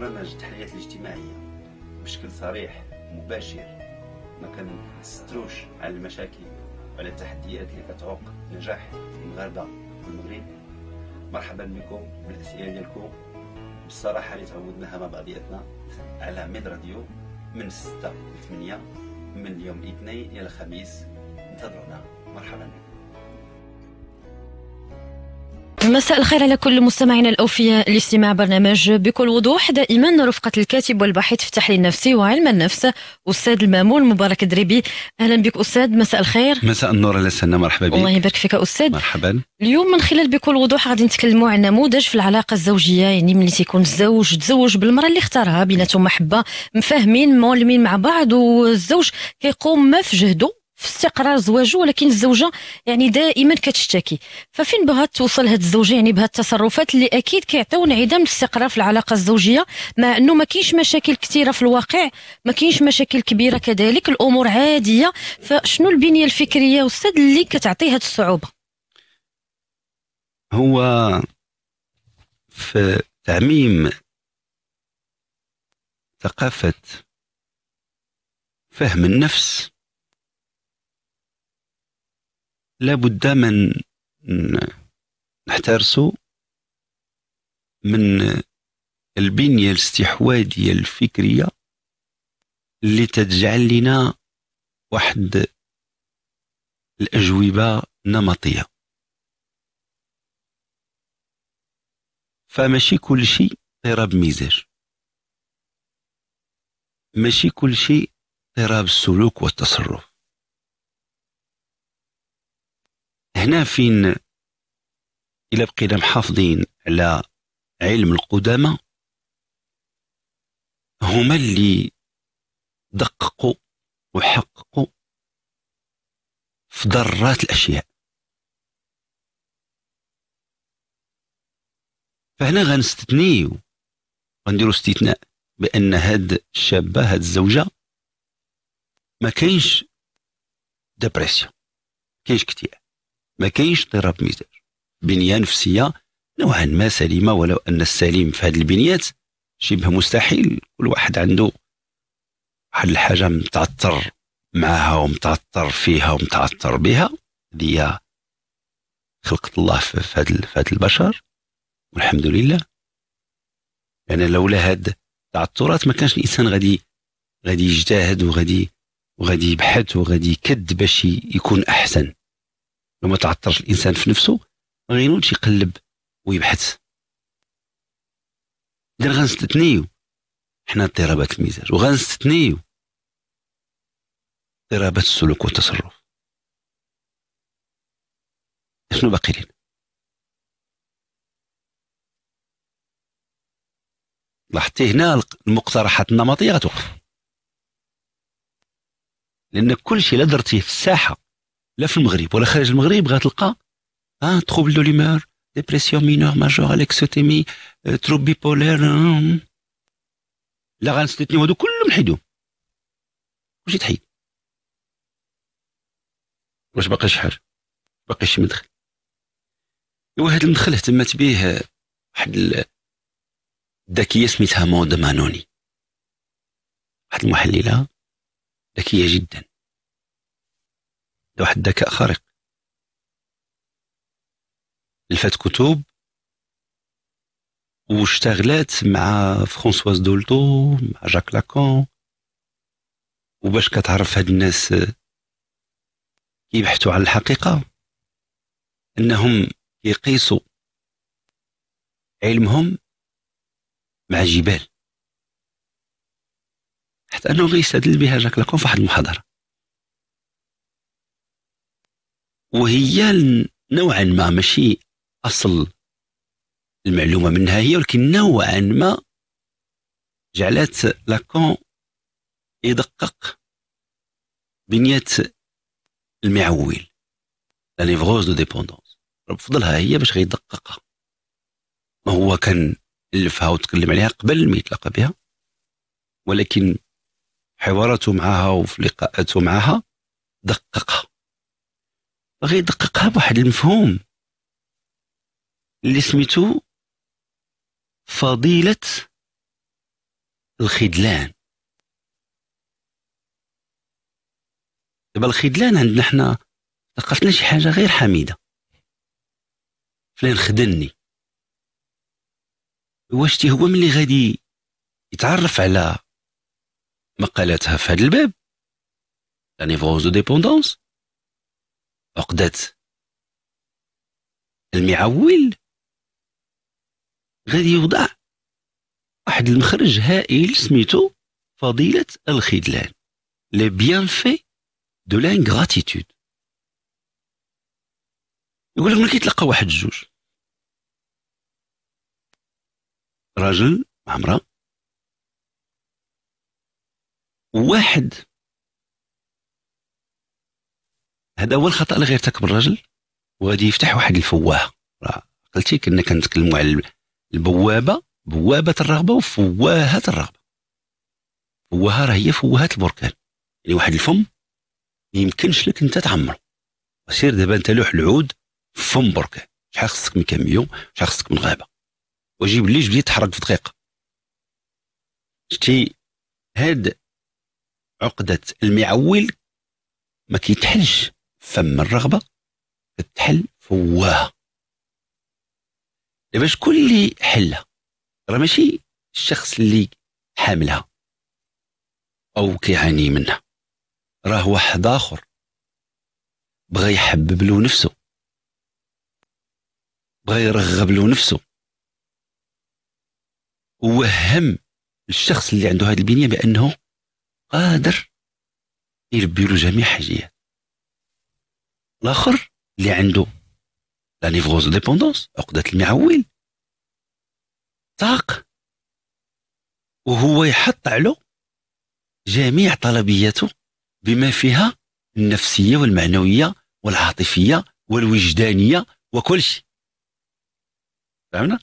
برنامج التحليات الاجتماعية بشكل صريح مباشر ما ستروش على المشاكل وعلى التحديات اللي كتعوق نجاح المغاربة والمغرب مرحبا بكم بالأسئلة ديالكم بالصراحة اللي تعودناها مع بعضياتنا على ميد راديو من 6 ل 8 من يوم الاثنين إلى الخميس انتظرونا مرحبا بكم مساء الخير على كل مستمعينا الاوفياء لاستماع برنامج بكل وضوح دائما رفقه الكاتب والباحث في التحليل النفسي وعلم النفس استاذ المامون مبارك الدريبي اهلا بك استاذ مساء الخير مساء النور على السنه مرحبا بك الله يبارك فيك استاذ مرحبا اليوم من خلال بكل وضوح غادي نتكلموا عن نموذج في العلاقه الزوجيه يعني ملي تيكون الزوج تزوج بالمراه اللي اختارها بيناتهم محبه مفاهمين مولمين مع بعض والزوج كيقوم ما في جهده في استقرار زواجه ولكن الزوجه يعني دائما كتشتكي ففين بغات توصل هاد الزوجه يعني بهاد التصرفات اللي اكيد كيعطيو انعدام الاستقرار في العلاقه الزوجيه مع انه ما كاينش مشاكل كثيره في الواقع ما كاينش مشاكل كبيره كذلك الامور عاديه فشنو البنيه الفكريه استاذ اللي كتعطي هاد الصعوبه هو في تعميم ثقافه فهم النفس لابد من نحترسوا من البنية الاستحواذية الفكرية اللي تجعل لنا واحد الأجوبة نمطية فماشي كل شيء طيرة بمزاج ماشي كل شيء طيرة بالسلوك والتصرف هنا فين الى بقينا محافظين على علم القدامى هما اللي دققوا وحققوا في ضرات الأشياء فهنا غنستثنيو غنديرو استثناء بأن هاد الشابة هاد الزوجة ما كاينش ديبرسيون كاينش اكتئاب ما كاينش اضطراب مزاج بنيه نفسيه نوعا ما سليمه ولو ان السليم في هذه البنيات شبه مستحيل كل واحد عنده واحد الحاجه متعثر معها ومتعثر فيها ومتعثر بها هذه خلقة الله في هذا البشر والحمد لله لأن يعني لولا هاد التعثرات ما كانش الإنسان غادي غادي يجتهد وغادي وغادي يبحث وغادي يكد باش يكون أحسن لو ما تعطرش الانسان في نفسه ما غينولش يقلب ويبحث غير غنستثنيو حنا اضطرابات المزاج وغنستثنيو اضطرابات السلوك والتصرف شنو باقي لنا لاحظتي هنا المقترحات النمطيه غتوقف لان كل شيء لا درتيه في الساحه لا في المغرب ولا خارج المغرب غتلقى ان تروبل دو ليمور ديبرسيون مينور ماجور اليكسوتيمي تروب بيبولير لا غنستثنيو هادو كلهم نحيدهم كلشي تحيد واش باقي شي حاجه باقي شي مدخل ايوا هاد المدخل اهتمت به واحد الذكيه سميتها مود مانوني واحد المحلله ذكيه جدا لواحد الذكاء خارق الفات كتب واشتغلت مع فرانسواز دولتو مع جاك لاكون وباش كتعرف هاد الناس يبحثوا على الحقيقة أنهم يقيسوا علمهم مع جبال حتى أنه غيستدل بها جاك لاكون في واحد المحاضرة وهي نوعا ما ماشي أصل المعلومة منها هي ولكن نوعا ما جعلت لاكون يدقق بنية المعول لا ليفغوز دو ديبوندونس فضلها هي باش غيدققها ما هو كان الفها وتكلم عليها قبل ما يتلاقى بها ولكن حواراته معها وفي لقاءاته معها دققها يدققها بواحد المفهوم اللي سميتو فضيلة الخذلان دابا الخذلان عندنا حنا لقاتنا شي حاجة غير حميدة فلان خدلني واش تي هو ملي غادي يتعرف على مقالاتها في هذا الباب لا نيفروز دو ديبوندونس عقدة المعول غادي يوضع واحد المخرج هائل سميتو فضيلة الخذلان لي بيان في دو لانغراتيتود يقول لك ملي كيتلقى واحد الجوج راجل مع امرأة واحد هذا هو الخطا اللي غيرتكب الرجل وغادي يفتح واحد الفواه قلتي كنا كنتكلموا على البوابه بوابه الرغبه وفواهه الرغبه فواهه راه هي فواهه البركان يعني واحد الفم ما يمكنش لك انت تعمره سير دابا انت لوح العود فم بركان شحال خصك من كاميو شحال خصك من غابه وجيب لي جبدي تحرك في دقيقه شتي هاد عقده المعول ما كيتحلش فم الرغبة تتحل فواها دابا شكون اللي حلها راه ماشي الشخص اللي حاملها او كيعاني منها راه واحد اخر بغى يحبب له نفسه بغى يرغب له نفسه ووهم الشخص اللي عنده هذه البنيه بانه قادر يربي له جميع حاجيات الاخر اللي عنده لا نيفروز ديبوندونس عقده المعول طاق وهو يحط على جميع طلبياته بما فيها النفسيه والمعنويه والعاطفيه والوجدانيه وكل شيء فهمنا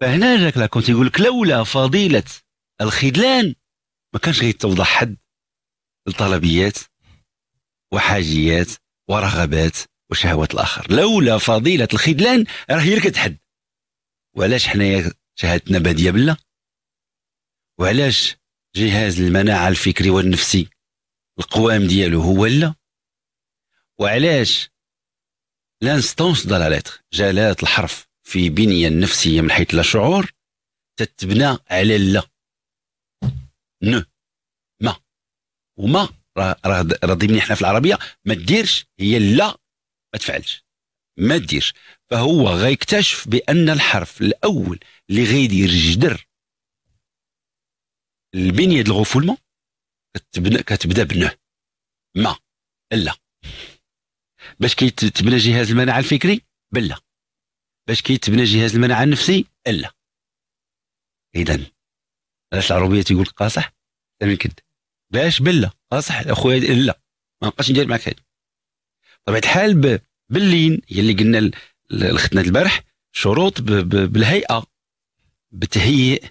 فهنا جاك لاكونت يقول لك لولا فضيله الخذلان ما كانش غيتوضح حد لطلبيات وحاجيات ورغبات وشهوات الاخر لولا فضيله الخذلان راه يركد حد وعلاش حنايا شهادتنا باديه بلا وعلاش جهاز المناعه الفكري والنفسي القوام ديالو هو لا وعلاش لانستونس دو لا جلاله الحرف في بنيه النفسيه من حيث لا شعور تتبنى على لا نو ما وما راه راضيين حنا في العربيه ما ديرش هي لا ما تفعلش ما ديرش فهو غيكتشف بان الحرف الاول اللي غيدير جدر البنيه ديال الغفولمون كتبنى كتبدا بنه ما لا باش كيتبنى جهاز المناعه الفكري بلا باش كيتبنى جهاز المناعه النفسي الا اذا علاش العربيه تيقول لك قاصح باش بلا اصح اخويا لا ما نبقاش ندير معك هذه طبيعه الحال باللين هي اللي قلنا لختنا البارح شروط بالهيئه بالتهيئ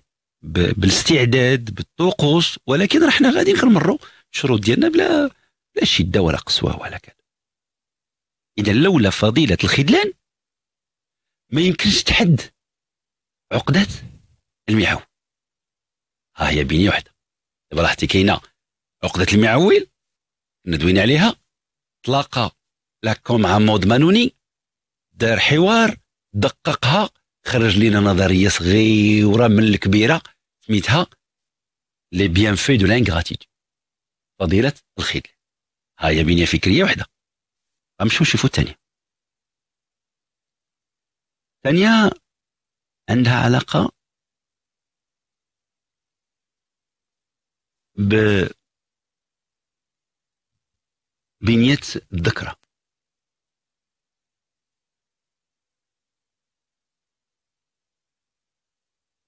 بالاستعداد بالطقوس ولكن رحنا غادي نمروا الشروط ديالنا بلا بلا شده ولا قسوه ولا كذا اذا لولا فضيله الخذلان ما يمكنش تحد عقده المعاون ها هي بيني وحده دابا راحتي كاينه عقدة المعول ندوين عليها تلاقى لاكو مع مود مانوني دار حوار دققها خرج لنا نظرية صغيرة من الكبيرة سميتها لي بيان في دو لانغراتيد فضيلة الخدل هاي بنية فكرية وحدة غنمشيو نشوفو الثانية الثانية عندها علاقة ب بنية الذكرى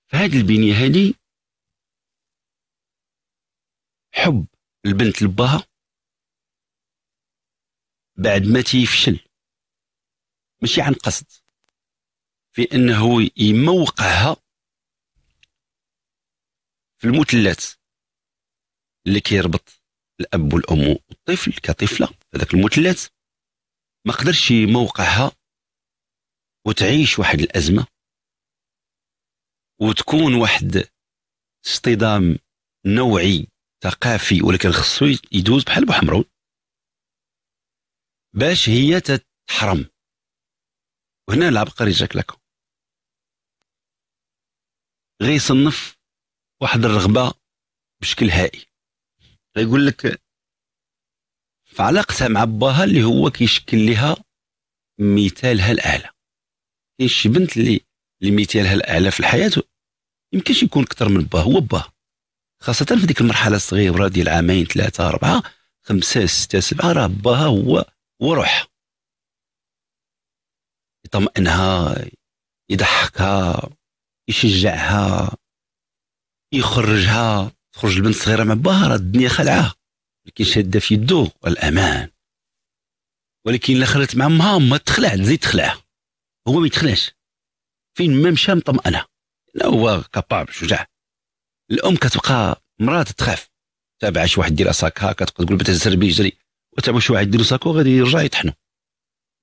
فهاد البنية هادي حب البنت لباها بعد ما تيفشل ماشي عن قصد في انه يموقعها في المثلث اللي كيربط الاب والام والطفل كطفله هذاك المثلث ما قدرش موقعها وتعيش واحد الازمه وتكون واحد اصطدام نوعي ثقافي ولكن خصو يدوز بحال بحمرون باش هي تتحرم وهنا العبقري جاك لك غيصنف واحد الرغبه بشكل هائل يقول لك في علاقتها مع باها اللي هو كيشكل لها مثالها الاعلى كاين شي بنت اللي اللي مثالها الاعلى في الحياه يمكنش يكون اكثر من باه هو باه خاصه في ديك المرحله الصغيره ديال عامين ثلاثه اربعه خمسه سته سبعه راه باها هو هو روحها يطمئنها يضحكها يشجعها يخرجها تخرج البنت صغيره مع باها راه الدنيا خلعه ولكن شاده في يدو الامان ولكن الا خرجت مع امها ما تخلع تزيد تخلع هو ما يتخلعش فين ما مشى مطمئنه لا هو كاباب شجاع الام كتبقى مراه تخاف تابع شي واحد يدير اساك هاكا تقول بتهزر سربي يجري وتابع شي واحد يدير ساكو غادي يرجع يطحنو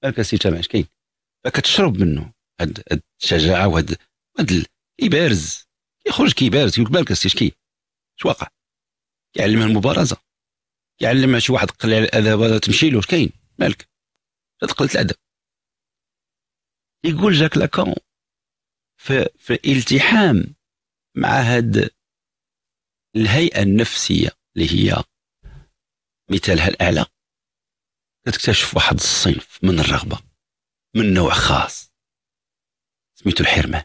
هكا سي تابع كاين فكتشرب منه هاد الشجاعه وهاد هاد يبارز يخرج كيبارز يقول بالك السي شكي شو واقع يعلمها المبارزه يعلمها شي واحد قليل الادب هذا تمشيلو كاين مالك هذا الادب يقول جاك لاكون في, في التحام مع هاد الهيئه النفسيه اللي هي مثالها الاعلى كتكتشف واحد الصنف من الرغبه من نوع خاص سميتو الحرمان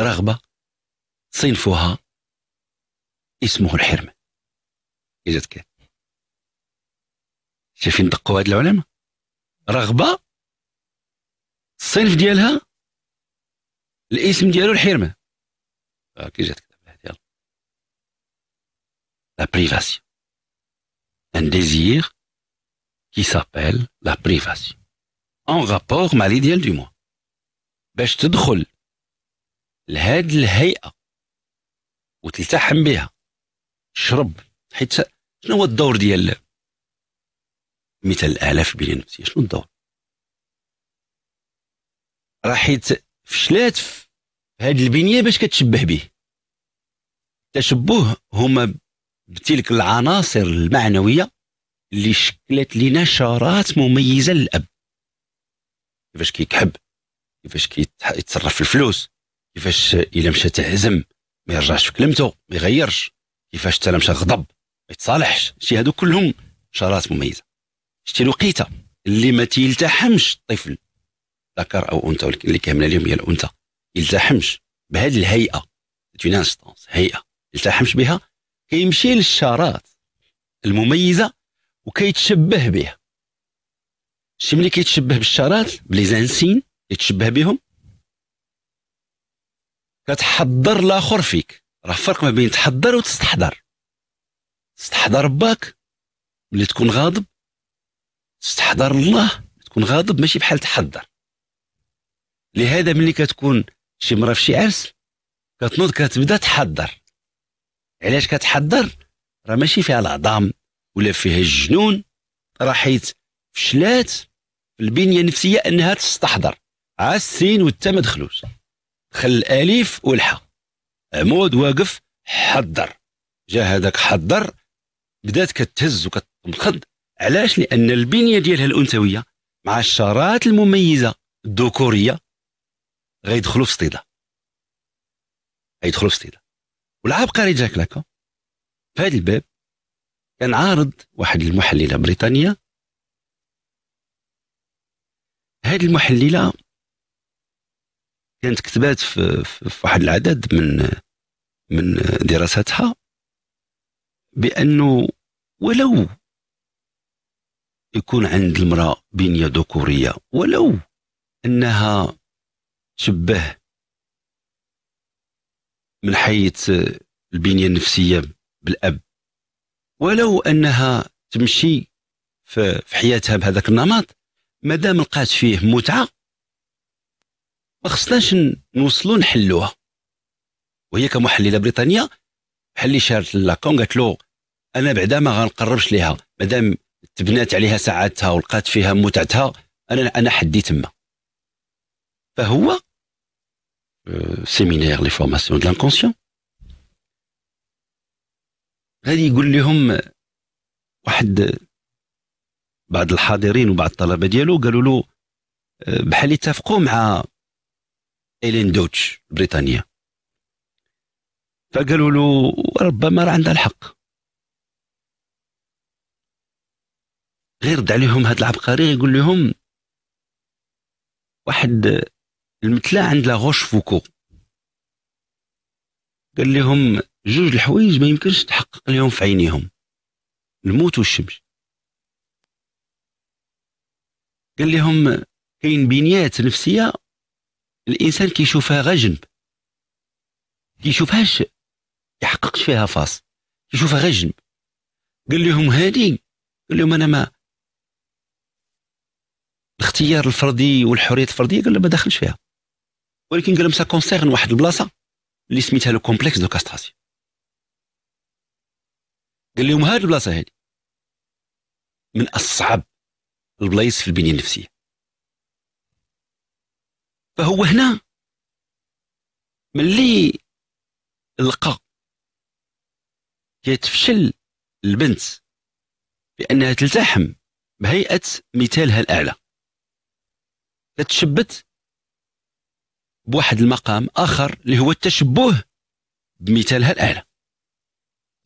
رغبه صنفها اسمه الحرمة إجت كيف شايفين دقوا هاد العلماء رغبة الصنف ديالها الاسم ديالو الحرمة آه، كي جات كتاب ديالها لا بريفاسيون ان ديزير كي سابيل لا بريفاسيون ان رابور مع لي ديال دو موا باش تدخل لهاد الهيئة وتلتحم بها شرب حيت شنو هو الدور ديال مثال الالاف بين النفسيه شنو الدور راه حيت فشلات في هذه البنيه باش كتشبه به التشبه هما بتلك العناصر المعنويه اللي شكلت لنا شارات مميزه للاب كيفاش كيكحب كيفاش كيتصرف في الفلوس كيفاش الا مشى تعزم ما يرجعش في كلمته ما يغيرش كيفاش تلا مشى غضب ما يتصالحش شتي هادو كلهم شرات مميزه شتي الوقيته اللي ما تيلتحمش الطفل ذكر او انثى اللي كامله اليوم هي الانثى يلتحمش بهذه الهيئه تونانستونس هيئه يلتحمش بها كيمشي للشارات المميزه وكيتشبه بها شتي ملي كيتشبه بالشارات بلي زانسين يتشبه بهم كتحضر لاخر فيك راه فرق ما بين تحضر وتستحضر تستحضر باك ملي تكون غاضب تستحضر الله تكون غاضب ماشي بحال تحضر لهذا ملي كتكون شي مرة في شي عرس كتنوض كتبدا تحضر علاش كتحضر راه ماشي فيها العظام ولا فيها الجنون راه حيت فشلات في البنيه النفسيه انها تستحضر عا السين والتا ما دخلوش دخل الالف والحاء عمود واقف حضر جا هذاك حضر بدات كتهز وكتنقض علاش لان البنيه ديالها الانثويه مع الشارات المميزه الذكوريه غيدخلوا في اصطدام غيدخلوا في اصطدام والعبقري جاك لاكا في هذا الباب كان عارض واحد المحلله بريطانيه هذه المحلله كانت كتبات في, في واحد العدد من من دراستها بأنه ولو يكون عند المرأة بنية ذكورية ولو أنها تشبه من حيث البنية النفسية بالأب ولو أنها تمشي في حياتها بهذاك النمط مادام لقات فيه متعة ما خصناش نوصلوا نحلوها وهي كمحلله بريطانيه بحال اللي شارت لاكون قالت له انا بعدا ما غنقربش ليها مادام تبنات عليها سعادتها ولقات فيها متعتها انا انا حدي تما فهو سيمينير لي فورماسيون دو لانكونسيون غادي يقول لهم واحد بعض الحاضرين وبعض الطلبه ديالو قالوا له آه، بحال يتفقوا مع ايلين دوتش البريطانيه فقالوا له ربما راه عندها الحق غير رد عليهم هاد العبقري يقول لهم واحد المثلى عند لا غوش فوكو قال لهم جوج الحوايج ما يمكنش تحقق لهم في عينيهم الموت والشمس قال لهم كاين بنيات نفسيه الانسان كيشوفها غير جنب كيشوفهاش يحققش فيها فاس يشوفها غير جنب قال لهم هذه قال لهم انا ما الاختيار الفردي والحريه الفرديه قال لهم ما دخلش فيها ولكن قال لهم سا كونسيرن واحد البلاصه اللي سميتها لو كومبلكس دو كاستراسي قال لهم هذه البلاصه هذه من اصعب البلايص في البنيه النفسيه فهو هنا ملي لقى كتفشل البنت بأنها تلتحم بهيئة مثالها الأعلى تتشبت بواحد المقام آخر اللي هو التشبه بمثالها الأعلى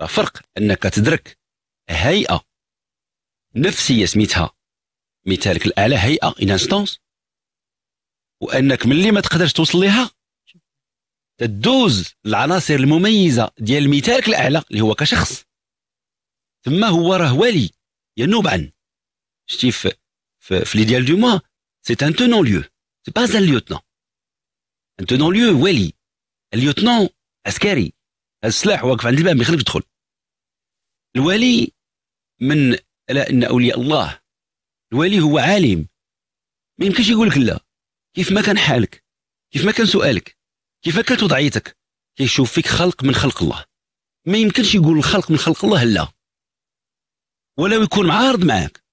فرق أنك تدرك هيئة نفسية سميتها مثالك الأعلى هيئة انستونس وأنك ملي ما تقدرش توصل لها تدوز العناصر المميزه ديال مثالك الاعلى اللي هو كشخص ثم هو راه والي ينوب عن شتي في في ليديال دو موا سي ان تونون ليو سي با ان ليوتنون ان تونون ليو والي الليوتنون عسكري هذا السلاح واقف عند الباب ما يخليك تدخل الوالي من الا ان اولياء الله الوالي هو عالم ما يمكنش يقول لك لا كيف ما كان حالك كيف ما كان سؤالك كيف كانت وضعيتك كيشوف فيك خلق من خلق الله ما يمكنش يقول الخلق من خلق الله لا ولو يكون معارض معاك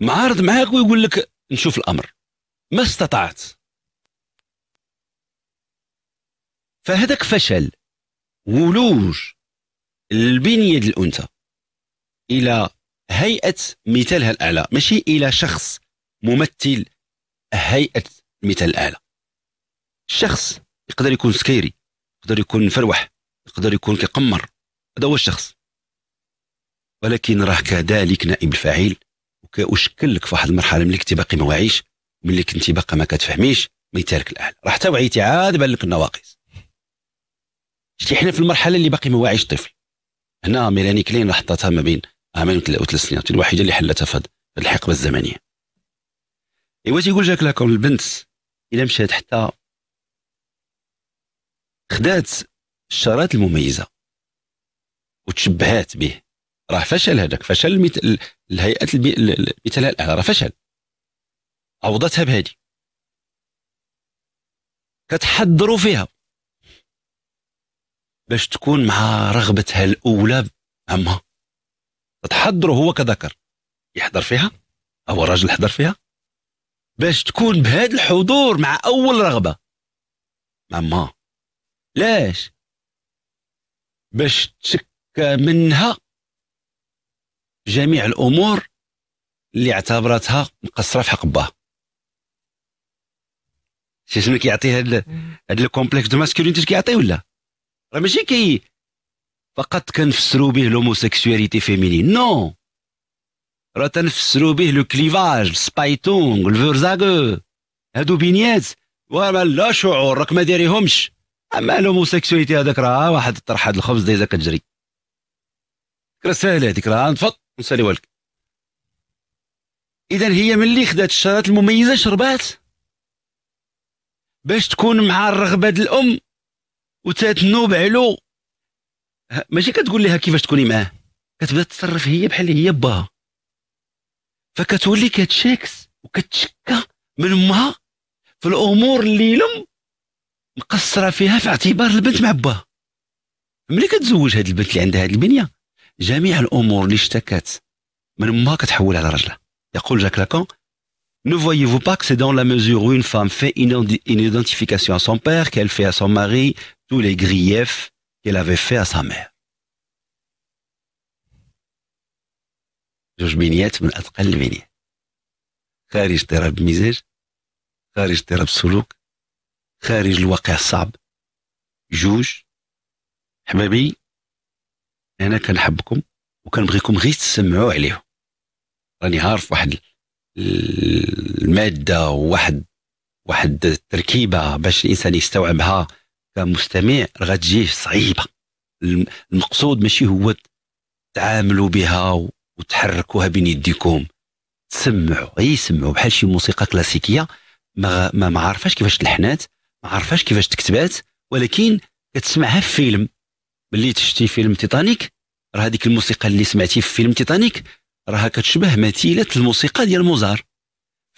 معارض معاك ويقول لك نشوف الامر ما استطعت فهذاك فشل ولوج البنيه الانثى الى هيئه مثالها الاعلى ماشي الى شخص ممثل هيئه المثال الاعلى الشخص يقدر يكون سكيري يقدر يكون مفروح يقدر يكون كيقمر هذا هو الشخص ولكن راه كذلك نائب الفاعل وكأشكل لك في واحد المرحله ملي كنتي باقي ما واعيش ملي كنتي باقي ما كتفهميش ما يتارك الاهل راه حتى وعيتي عاد بان لك النواقص شتي حنا في المرحله اللي باقي ما واعيش الطفل هنا ميلاني كلين راه حطتها ما بين عامين وثلاث سنين الوحيده اللي حلتها في هذه الحقبه الزمنيه ايوا تيقول جاك لاكون البنت الا مشات حتى خدات الشارات المميزه وتشبهات به راه فشل هذاك فشل الهيئات المثال الاعلى راه فشل عوضتها بهذه كتحضروا فيها باش تكون مع رغبتها الاولى عمها تحضروا هو كذكر يحضر فيها هو الراجل يحضر فيها باش تكون بهذا الحضور مع اول رغبه مع ما ليش باش تشك منها جميع الامور اللي اعتبرتها مقصره في حق باه شي شنو كيعطي هاد هاد الكومبلكس دو ماسكولينيتي كيعطي ولا راه ماشي كي فقط كنفسرو به لوموسيكسواليتي فيمينين نو راه تنفسرو به لو كليفاج السبايتونغ الفورزاغو هادو بينيات وراه لا شعور راك ما داريهمش اما الهوموسيكسواليتي هذاك راه واحد طرح هذا الخبز دايزه كتجري راه ساهله هذيك راه نفط نسالي لك اذا هي ملي خدات الشرات المميزه شربات باش تكون مع الرغبه د الام وتتنوب علو ماشي كتقول لها كيفاش تكوني معاه كتبدا تتصرف هي بحال هي باها فكتولي كتشيكس وكتشكى من امها في الامور اللي لم مقصره فيها في اعتبار البنت مع باها ملي كتزوج هاد البنت اللي عندها هاد البنيه جميع الامور اللي اشتكات من ما كتحول على رجلها يقول جاك لاكون Ne voyez-vous pas que c'est dans la mesure où une femme fait une, identification à son père qu'elle fait à son mari tous les griefs qu'elle avait fait à sa mère جوج بنيات من اتقل البنيات خارج اضطراب مزاج خارج اضطراب سلوك خارج الواقع الصعب جوج حبابي انا كنحبكم وكنبغيكم غير تسمعوا عليه راني عارف واحد الماده وواحد واحد التركيبه باش الانسان يستوعبها كمستمع تجيه صعيبه المقصود ماشي هو تعاملوا بها وتحركوها بين يديكم تسمعوا اي سمعوا بحال شي موسيقى كلاسيكيه ما ما عارفاش كيفاش الحنات ما عرفاش كيفاش تكتبات ولكن كتسمعها في فيلم ملي تشتي فيلم تيتانيك راه هذيك الموسيقى اللي سمعتي في فيلم تيتانيك راها كتشبه مثيله الموسيقى ديال موزار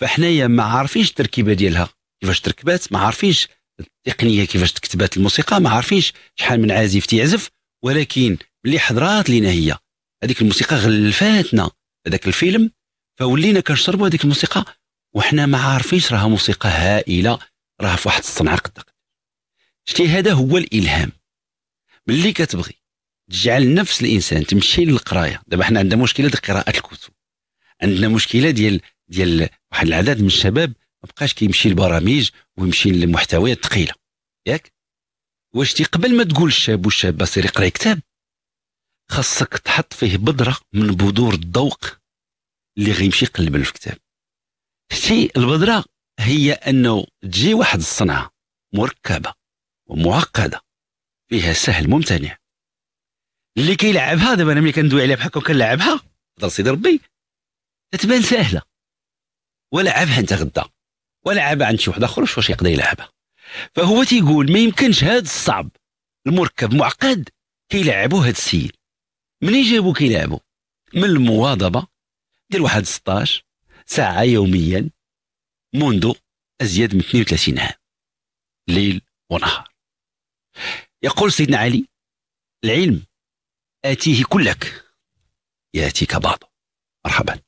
فحنايا ما عارفينش التركيبه ديالها كيفاش تركبات ما عارفينش التقنيه كيفاش تكتبات الموسيقى ما عارفينش شحال من عازف تيعزف ولكن ملي حضرات لينا هي هذيك الموسيقى غلفاتنا هذاك الفيلم فولينا كنشربوا هذيك الموسيقى وحنا ما عارفينش راها موسيقى هائله راه في واحد الصنعه قدك شتي هذا هو الالهام ملي كتبغي تجعل نفس الانسان تمشي للقرايه دابا حنا عندنا مشكله ديال قراءه الكتب عندنا مشكله ديال ديال واحد العدد من الشباب ما بقاش كيمشي للبرامج ويمشي للمحتويات الثقيله ياك واش قبل ما تقول الشاب والشابه سير يقرا كتاب خاصك تحط فيه بذره من بذور الذوق اللي غيمشي يقلب في الكتاب شتي البذره هي انه تجي واحد الصنعه مركبه ومعقده فيها سهل ممتنع اللي كيلعبها دابا انا ملي كندوي عليها بحال كنلعبها هضر سيدي ربي تتبان سهله ولعبها انت غدا ولعبها عند شي واحد اخر واش يقدر يلعبها فهو تيقول ما يمكنش هذا الصعب المركب معقد كيلعبوا هذا السيد منين جابو كيلعبوا من المواظبه ديال واحد 16 ساعه يوميا منذ أزيد من 32 عام ليل ونهار يقول سيدنا علي العلم آتيه كلك يأتيك بعضه مرحبا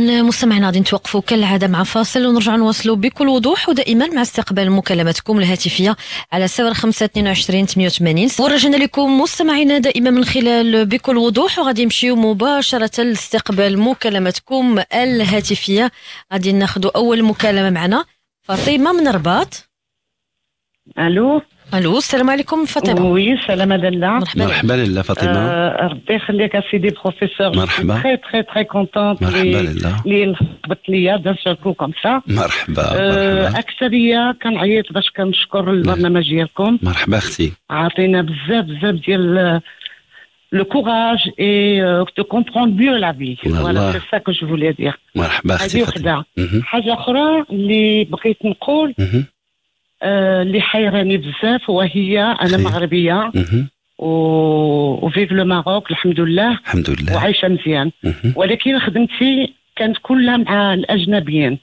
مستمعينا غادي نتوقفوا كالعاده مع فاصل ونرجع نواصلوا بكل وضوح ودائما مع استقبال مكالماتكم الهاتفيه على 0522 88 ورجعنا لكم مستمعينا دائما من خلال بكل وضوح وغادي نمشيو مباشره لاستقبال مكالماتكم الهاتفيه غادي ناخذ اول مكالمه معنا فاطمه من الرباط الو الو السلام عليكم فاطمه وي سلام لله مرحبا مرحبا لاله فاطمه آه ربي يخليك اسيدي بروفيسور مرحبا تري تري تري كونتونت مرحبا لاله اللي هبط ليا دان سيركو كوم سا مرحبا آه مرحبا اكثريه كنعيط باش كنشكر البرنامج ديالكم مرحبا اختي عاطينا بزاف بزاف ديال لو كوراج اي تو de بيو لا في فوالا سي سا كو جو فولي دير مرحبا اختي هذه وحده حاجه اخرى اللي بغيت نقول آه، اللي حيراني بزاف وهي انا مغربيه وفيف لو ماروك الحمد لله الحمد لله وعايشه مزيان ولكن خدمتي كانت كلها مع الاجنبيين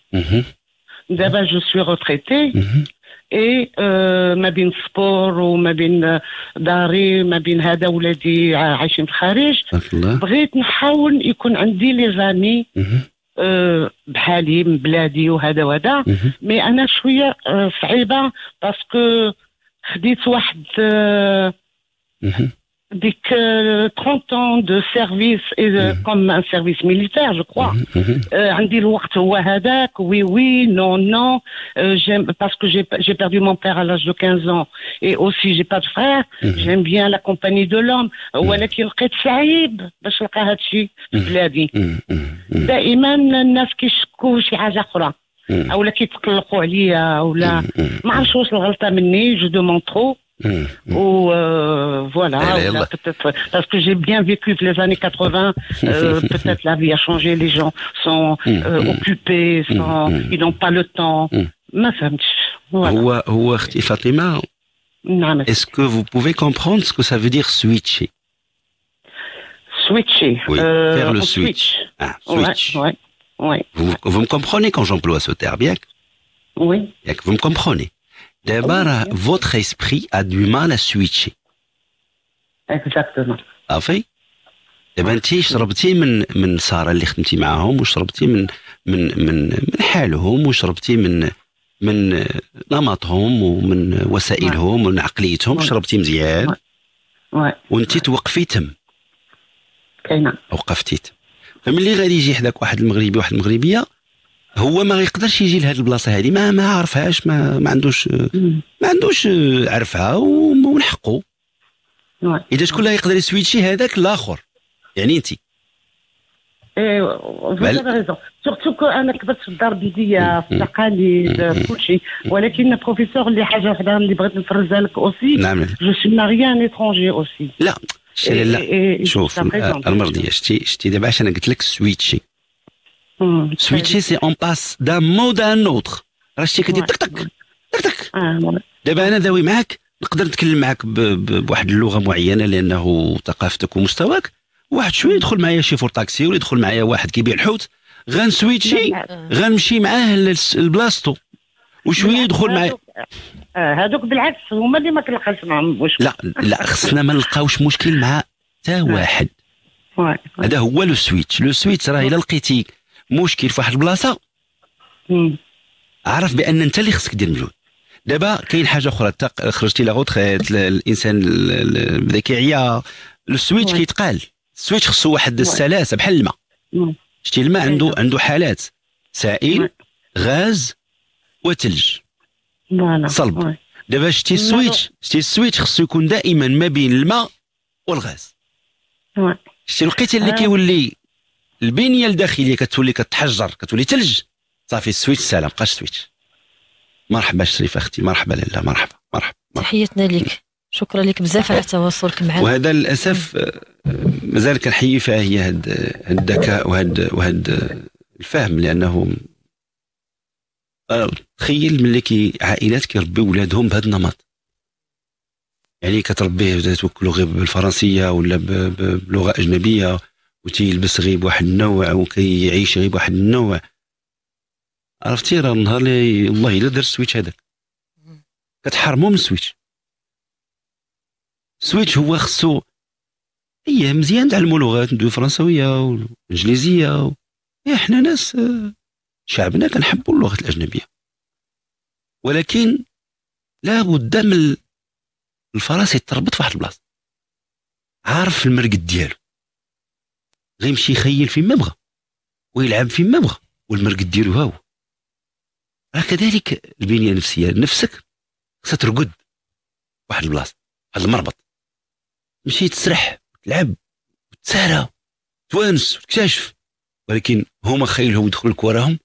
دابا جو سوي روتريتي اي آه، ما بين سبور وما بين داري ما بين هذا ولادي عايشين في الخارج بغيت نحاول يكون عندي لي زامي آه، بحالي من بلادي وهذا وهذا مي انا شويه آه، صعيبه باسكو خديت واحد آه، Dès que 30 ans de service et mm-hmm. comme un service militaire je crois mm-hmm, mm-hmm. Euh, oui oui non non euh, j'aime parce que j'ai j'ai perdu mon père à l'âge de 15 ans et aussi j'ai pas de frère j'aime bien la compagnie de l'homme ولكن لقيت صعيب باش كيتقلقوا عليا ما الغلطه مني je demande trop. Mm. Ou euh, voilà, parce que j'ai bien vécu que les années 80, euh, peut-être la vie a changé, les gens sont mm. Euh, mm. occupés, ils n'ont pas le temps. ma femme est-ce que vous pouvez comprendre ce que ça veut dire switcher Switcher. faire le switch. switch. Ah, vous, me comprenez quand j'emploie ce terme, bien Oui. Bien que vous me comprenez. دابا راه فوتخ a du mal سويتشي switcher. Exactement. دابا انت شربتي من من ساره اللي خدمتي معاهم وشربتي من من من من حالهم وشربتي من من نمطهم ومن وسائلهم ومن عقليتهم شربتي مزيان وانت توقفي تم كاينه نعم. وقفتي تم فملي غادي يجي حداك واحد المغربي واحد المغربيه هو ما يقدرش يجي لهاد البلاصه هذه ما ما عرفهاش ما ما عندوش ما عندوش عرفها ومن نعم. اذا شكون اللي يقدر يسويتشي هذاك الاخر يعني انت ايوا سورتو انا كبرت في الدار بيديا في التقاليد في كل شيء ولكن بروفيسور اللي حاجه وحده اللي بغيت نفرزها لك اوسي نعم جو سي ماري ان اوسي لا لا إيه، إيه، إيه، شوف آه، المرضيه شتي شتي دابا عشان قلت لك سويتشي سويتشي سي اون باس دان مود ان اوتر راه شتي كدير تك تك تك تك دابا انا داوي معاك نقدر نتكلم معاك بواحد اللغه معينه لانه ثقافتك ومستواك واحد شويه يدخل معايا شيفور تاكسي ولا يدخل معايا واحد كيبيع الحوت غنسويتشي غنمشي معاه لبلاصتو وشويه يدخل معايا هادوك بالعكس هما اللي ما كنلقاش معاهم مشكل لا لا خصنا ما نلقاوش مشكل مع حتى واحد هذا هو لو سويتش لو سويتش راه الا لقيتي مشكل في واحد البلاصه عرف بان انت اللي خصك دير مجهود دابا كاين حاجه اخرى خرجتي لا غوتخيت الانسان بدا كيعيا السويتش كيتقال السويتش خصو واحد السلاسه بحال الماء شتي الماء عنده أيوة. عنده حالات سائل غاز وثلج صلب دابا شتي السويتش شتي السويتش خصو يكون دائما ما بين الماء والغاز شتي الوقيته اللي آه. كيولي البنيه الداخليه كتولي كتحجر كتولي ثلج صافي السويتش سلام بقاش سويتش مرحبا شريف اختي مرحبا لله مرحبا مرحبا, تحيتنا تحياتنا لك شكرا لك بزاف على تواصلك معنا وهذا للاسف آه، مازال كنحيي فيها هي هاد الذكاء وهاد وهاد الفهم لانه آه، تخيل ملي كي عائلات كيربيو ولادهم بهذا النمط يعني كتربيه توكلوا غير بالفرنسيه ولا بلغه اجنبيه وتيلبس غير بواحد النوع وكيعيش غير بواحد النوع عرفتي راه النهار اللي والله الا دار السويتش هذاك كتحرمو من السويتش السويتش هو خصو ايه مزيان تعلمو لغات ندوي فرنسويه وانجليزيه و... إيه حنا ناس آه، شعبنا كنحبوا اللغات الاجنبيه ولكن لابد من الفرنسي تربط في واحد البلاصه عارف المرقد ديالو غيمشي يخيل فيما بغى ويلعب فيما بغى والمرقد ديالو هاو راه كذلك البنيه النفسيه نفسك خصها ترقد واحد البلاصه واحد المربط مشي تسرح تلعب تسارى توانس وتكتشف ولكن هما خيلهم يدخلوا لك وراهم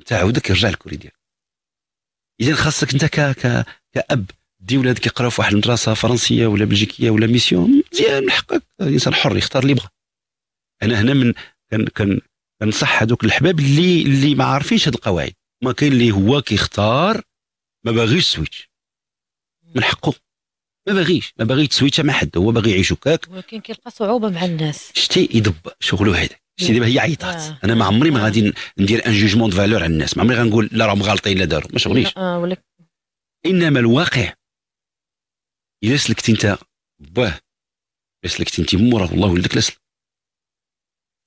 انت عاودك يرجع الكوري ديالك اذا خاصك انت ك... ك... كاب دي ولادك يقراو في واحد المدرسه فرنسيه ولا بلجيكيه ولا ميسيون مزيان من حقك الانسان حر يختار اللي يبغى انا هنا من كان كان كنصح هذوك الحباب اللي اللي ما عارفينش هاد القواعد ما كاين اللي هو كيختار ما باغيش سويتش من حقه ما باغيش ما باغي تسويتش مع حد هو باغي يعيش هكاك ولكن كيلقى صعوبه مع الناس شتي يدب شغله هذا شتي دابا هي عيطات آه. انا ما عمري ما آه. غادي ندير ان جوجمون دو فالور على الناس ما عمري غنقول لا راهم غالطين لا داروا ما شغليش آه ولكن انما الواقع الا سلكتي انت باه الا سلكتي انت مو راه والله ولدك لا سلك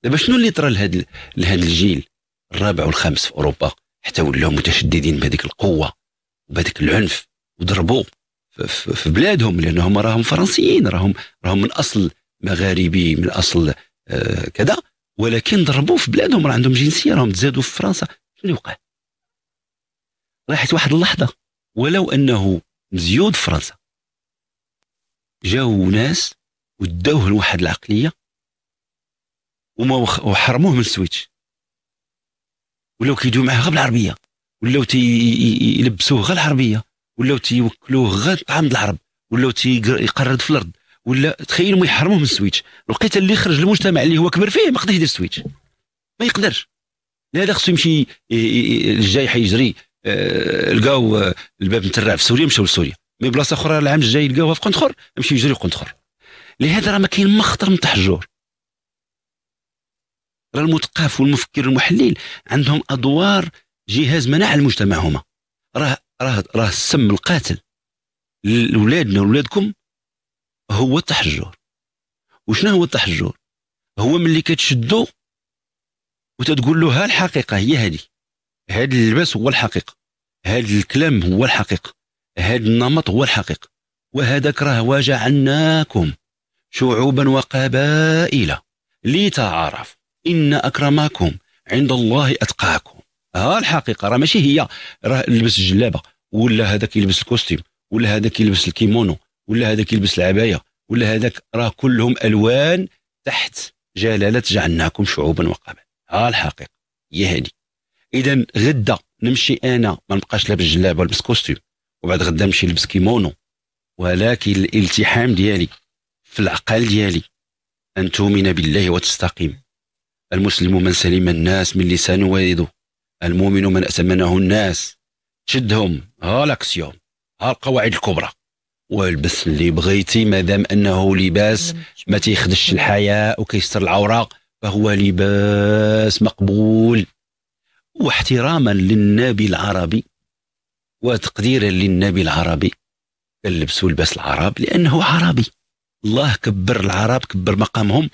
دابا شنو اللي طرا لهذا لهذا الجيل الرابع والخامس في اوروبا حتى ولاو متشددين بهذيك القوه وبهذيك العنف وضربوا في بلادهم لانهم راهم فرنسيين راهم راهم من اصل مغاربي من اصل آه، كذا ولكن ضربوا في بلادهم راه عندهم جنسيه راهم تزادوا في فرنسا شنو اللي وقع؟ راحت واحد اللحظه ولو انه مزيود في فرنسا جاو ناس وداوه لواحد العقليه وما وحرموه من السويتش ولاو كيدوي معاه غير بالعربيه ولاو تيلبسوه غير العربيه ولاو تيوكلوه غير طعام العرب ولاو تيقرد في الارض ولا تخيلوا ما يحرموه من السويتش لقيت اللي خرج المجتمع اللي هو كبر فيه ما يقدرش يدير السويتش ما يقدرش لهذا خصو يمشي الجاي حيجري آه، لقاو آه، الباب مترع في سوريا مشاو لسوريا مي بلاصه اخرى العام الجاي لقاوها في قندخر يمشي يجري قندخر لهذا راه ما كاين ما خطر من تحجر راه المثقف والمفكر المحلل عندهم ادوار جهاز مناعه المجتمع هما راه راه راه السم القاتل لولادنا ولادكم هو التحجر وشنو هو التحجر هو ملي كتشدو وتتقول له ها الحقيقه هي هذه هذا اللباس هو الحقيقه هذا الكلام هو الحقيقه هذا النمط هو الحقيقه وهذاك راه وجعلناكم شعوبا وقبائل لتعارفوا إن أكرمكم عند الله أتقاكم ها آه، الحقيقة راه ماشي هي راه لبس الجلابة ولا هذاك يلبس الكوستيم ولا هذاك يلبس الكيمونو ولا هذاك يلبس العباية ولا هذاك راه كلهم ألوان تحت جلالة جعلناكم شعوبا وقبائل ها آه، الحقيقة هي هذه إذا غدا نمشي أنا ما نبقاش لابس جلابة ولبس كوستيم وبعد غدا نمشي نلبس كيمونو ولكن الالتحام ديالي في العقل ديالي أن تؤمن بالله وتستقيم المسلم من سلم الناس من لسان والده المؤمن من أسمنه الناس شدهم ها لاكسيوم ها القواعد الكبرى والبس اللي بغيتي مادام أنه لباس ما تيخدش الحياء وكيستر العوراق فهو لباس مقبول واحتراما للنبي العربي وتقديرا للنبي العربي كنلبسوا لباس العرب لأنه عربي الله كبر العرب كبر مقامهم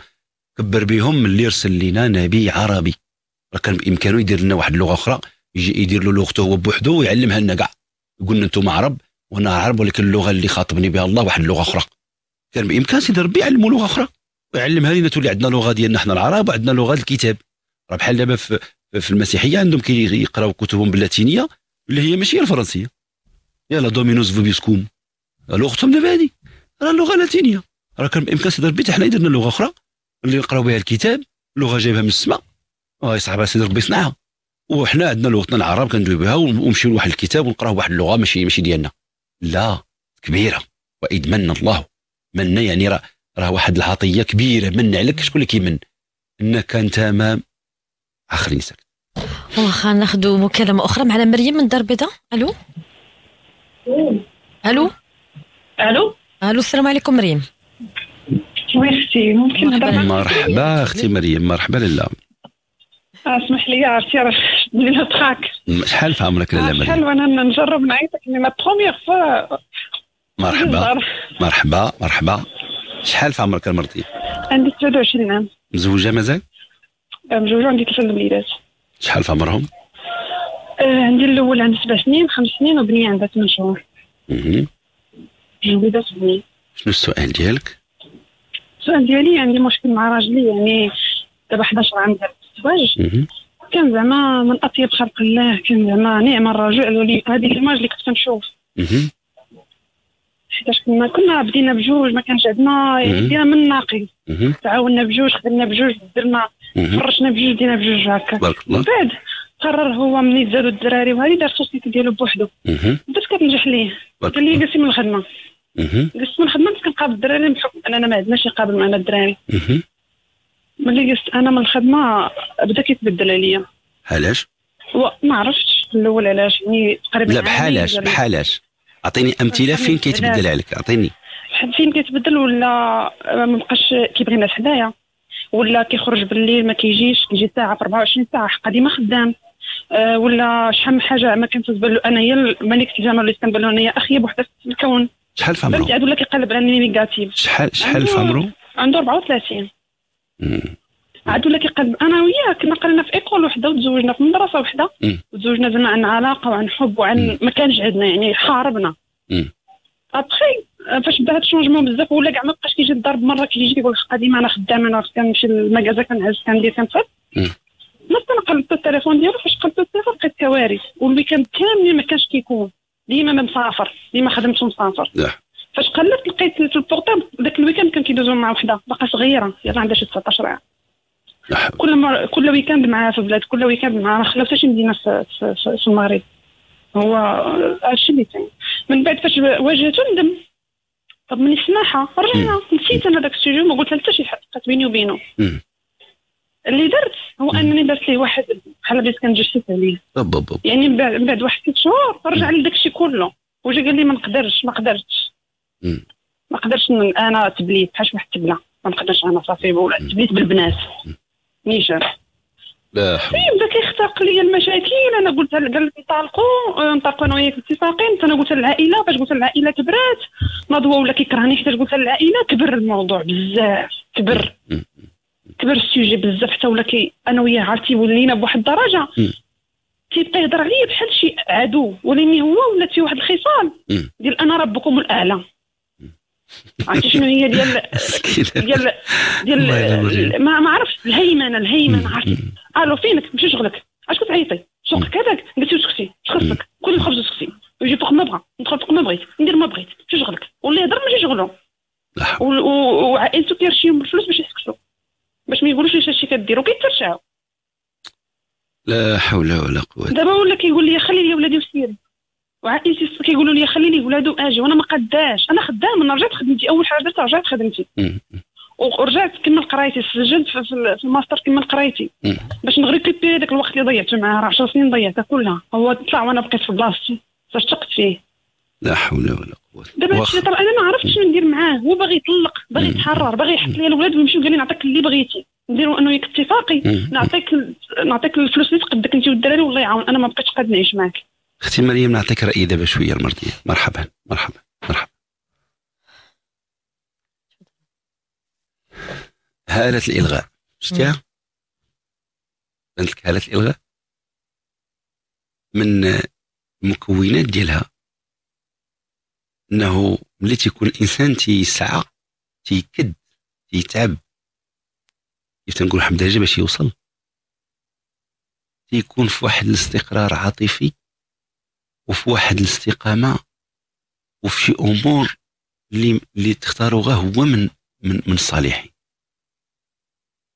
كبر بهم ملي يرسل لنا نبي عربي راه كان بامكانه يدير لنا واحد اللغه اخرى يجي يدير له لغته هو بوحده ويعلمها لنا كاع يقول لنا انتم عرب وانا عرب ولكن اللغه اللي خاطبني بها الله واحد اللغه اخرى كان بامكان سيدي ربي يعلموا لغه اخرى ويعلمها لنا تولي عندنا لغه ديالنا حنا العرب وعندنا لغه الكتاب راه بحال دابا في, في المسيحيه عندهم كيقراو كتبهم باللاتينيه اللي هي ماشي الفرنسيه يلا دومينوس فوبيسكوم لغتهم دابا هذه راه اللغه اللاتينيه راه كان بامكان سيدي ربي حنا يدير لنا لغه اخرى اللي نقراو بها الكتاب لغه جايبها من السماء وهي آه، صعبه سيدي ربي صنعها وحنا عندنا لغتنا العرب كندوي بها ونمشيو لواحد الكتاب ونقراو واحد اللغه ماشي ماشي ديالنا لا كبيره واذ من الله من يعني راه راه واحد العطيه كبيره من عليك شكون اللي كيمن انك انت ما اخر انسان واخا ناخذ مكالمه اخرى معنا مريم من الدار البيضاء الو الو الو الو السلام عليكم مريم سويفتي ممكن مرحبا, مرحبا اختي مريم مرحبا لالا آه، اسمح لي عرفتي راه شدني نطخاك شحال في عمرك لالا مريم؟ شحال وانا نجرب نعيطك مي ما بروميير فوا مرحبا مرحبا مرحبا شحال في عمرك المرضي؟ عندي 23 عام مزوجه مازال؟ آه، مزوجه عندي ثلاثه وليدات شحال في عمرهم؟ آه عندي الاول عنده سبع سنين خمس سنين وبنيه عندها ثمان شهور اها وليدات بنيه شنو السؤال ديالك؟ السؤال ديالي عندي مشكل مع راجلي يعني دابا 11 عام ديال الزواج كان زعما من اطيب خلق الله كان زعما نعم الرجوع هذه الاماج اللي كنت كنشوف حيتاش كنا كنا بدينا بجوج ما كانش عندنا بدينا من ناقي تعاوننا بجوج خدمنا بجوج درنا فرشنا بجوج دينا بجوج هكا بعد قرر هو من زادوا الدراري وهذه دار سوسيتي ديالو بوحدو بدات كتنجح ليه قال لي قاسي من الخدمه جلست ما خدمتش كنقابل الدراري بحكم اننا ما عندناش يقابل معنا الدراري ملي جلست انا من الخدمه بدا كيتبدل عليا علاش؟ ما عرفتش في الاول علاش يعني تقريبا لا بحالاش بحالاش اعطيني امثله فين كيتبدل عليك اعطيني فين كيتبدل ولا ما بقاش كيبغي الناس حدايا ولا كيخرج بالليل ما كيجيش كيجي ساعه في 24 ساعه حقا ديما خدام آه، ولا شحال من حاجه ما كنت تبان له انايا ملي كنت اللي كنبان له انايا اخيب وحده في الكون شحال في عمره؟ فهمتي عاد ولا كيقلب على نيجاتيف شحال شحال في عمره؟ عنده 34 عاد ولا كيقلب انا وياه كنا قرينا في ايكول وحده وتزوجنا في مدرسه وحده وتزوجنا زعما عن علاقه وعن حب وعن ما كانش عندنا يعني حاربنا ابخي آه، فاش بدا هاد الشونجمون بزاف ولا كاع ما بقاش كيجي الضرب بمره كيجي كيقول لك قديمه انا خدامه انا كنمشي للمكازا كنعز كندير كنفرد ما كنقلبت التليفون ديالو فاش قلبت التليفون لقيت كوارث والويكاند كامل ما كانش كيكون ديما مسافر ديما خدمت مسافر فاش قلبت لقيت في البورتاب ذاك الويكاند كان كيدوزو مع وحده باقا صغيره يلا عندها شي 19 عام كل مرة كل ويكاند معاها في البلاد كل ويكاند معاها ما خلاوش شي مدينه في, في, في, في المغرب هو هادشي اللي كاين من بعد فاش واجهته ندم طب من السماحه رجعنا نسيت انا داك السيجي ما قلت لها حتى شي حد بقات بيني وبينه اللي درت هو انني درت ليه واحد بحال بديت كنجسس عليه يعني من بعد واحد ست شهور رجع لداك الشيء كله وجا قال لي ما نقدرش ما قدرتش ما قدرتش انا تبليت بحال واحد تبلى ما نقدرش انا صافي ولا تبليت بالبنات نيجر لا بدا كيخترق لي المشاكل انا قلت قال لك نطلقوا نطلقوا انا وياك متفقين انا قلت للعائله فاش قلت للعائله كبرات نضوى ولا كيكرهني حيت قلت للعائله كبر الموضوع بزاف كبر كبر السوجي بزاف حتى ولا كي انا وياه عرفتي ولينا بواحد الدرجه تيبقى يهضر عليا بحال شي عدو ولاني هو ولات في واحد الخصال ديال انا ربكم الاعلى عرفتي شنو هي ديال ديال ديال ما ما عرفتش الهيمنه الهيمنه عرفتي الو فينك مشي شغلك اش كتعيطي شوقك هذاك قلتي له سكتي اش خصك كل خبز سكتي يجي فوق ما بغى ندخل فوق ما بغيت ندير ما بغيت مشي شغلك واللي يهضر ماشي شغله وعائلته كيرشيهم الفلوس باش يسكتوا باش ما يقولوش واش هادشي كديرو كيترشعوا لا حول ولا قوه دابا ولا كيقول لي خلي لي ولادي وسير وعائلتي كيقولوا لي خلي لي ولادو اجي وانا ما قداش انا خدام انا رجعت خدمتي اول حاجه درتها رجعت خدمتي ورجعت كمل قرايتي سجلت في الماستر كمل قرايتي باش كيبي داك الوقت اللي ضيعته معاه 10 سنين ضيعتها كلها هو طلع وانا بقيت في بلاصتي فاش فيه لا حول ولا قوه دابا هادشي طلع انا ما عرفتش شنو ندير معاه هو باغي يطلق باغي يتحرر باغي يحط لي الولاد ويمشي وقال لي نعطيك اللي بغيتي نديروا انه اتفاقي نعطيك نعطيك الفلوس اللي تقدك انت والدراري والله يعاون انا ما بقيتش قاد نعيش معاك اختي مريم نعطيك رايي دابا شويه المرضيه مرحبا مرحبا مرحبا هاله الالغاء شتيها بنت هاله الالغاء من المكونات ديالها انه ملي تيكون الانسان تيسعى تيكد تيتعب كيف تنقول الحمد لله باش يوصل تيكون في واحد الاستقرار عاطفي وفي واحد الاستقامه وفي شي امور اللي اللي تختاروها هو من من من الصالحين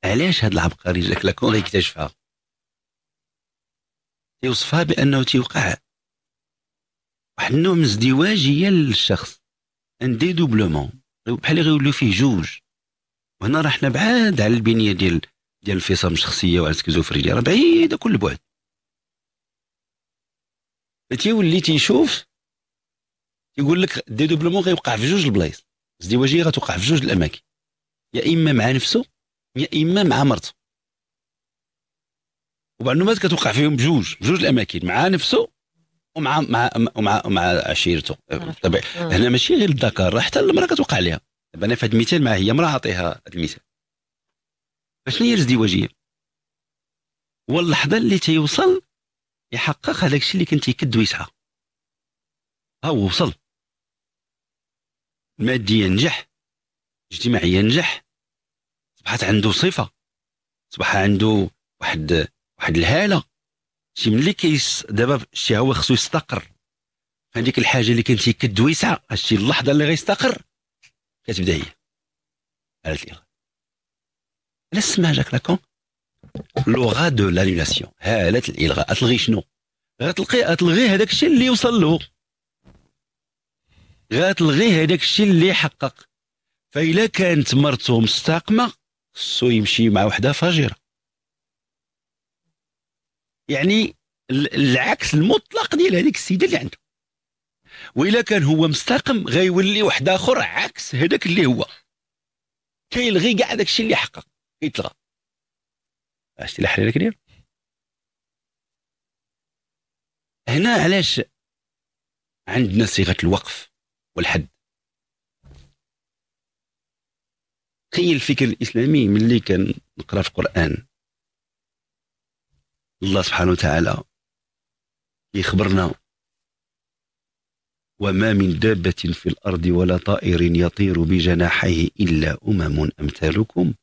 علاش هاد العبقري جاك لاكون غيكتشفها تيوصفها بانه تيوقع واحد النوع من ازدواجيه للشخص ان دي دوبلومون بحال يغيولوا فيه جوج وهنا راه حنا بعاد على البنيه ديال ديال الفصام الشخصيه وعلى السكيزوفرينيا راه بعيده كل بعد تيولي تيشوف يقول لك دي دوبلومون غيوقع في جوج البلايص ازدواجيه غتوقع في جوج الاماكن يا اما مع نفسه يا اما مع مرته وبعض النوبات كتوقع فيهم بجوج بجوج الاماكن مع نفسه ومع مع ومع ومع عشيرته طبيعي آه. هنا ماشي غير الذكر حتى المراه كتوقع لها دابا انا في هذا المثال مع هي مراه عاطيها هذا المثال فشنو هي الازدواجيه هو اللحظه اللي تيوصل يحقق هذاك الشيء اللي كان تيكد ويسعى ها هو وصل ماديا نجح اجتماعيا نجح صبحت عنده صفه صبح عنده واحد واحد الهاله شي ملي كيس دابا شي هو خصو يستقر هذيك الحاجه اللي كانت كدويسه هادشي اللحظه اللي غيستقر كتبدا هي قالت لي لا سمع جاك لاكون لوغا دو لانيلاسيون هاله الالغاء غتلغي شنو غتلقي غتلغي هذاك الشيء اللي وصل له غتلغي هذاك الشيء اللي حقق فإلا كانت مرته مستقمه خصو يمشي مع وحده فاجره يعني العكس المطلق ديال هذيك السيده اللي عنده والا كان هو مستقم غيولي واحد اخر عكس هذاك اللي هو كيلغي كاع داك الشيء اللي حقق كيتلغى عرفتي الحريره كبير هنا علاش عندنا صيغه الوقف والحد تخيل الفكر الاسلامي ملي كنقرا في القران الله سبحانه وتعالى يخبرنا وما من دابة في الأرض ولا طائر يطير بجناحيه إلا أمم أمثالكم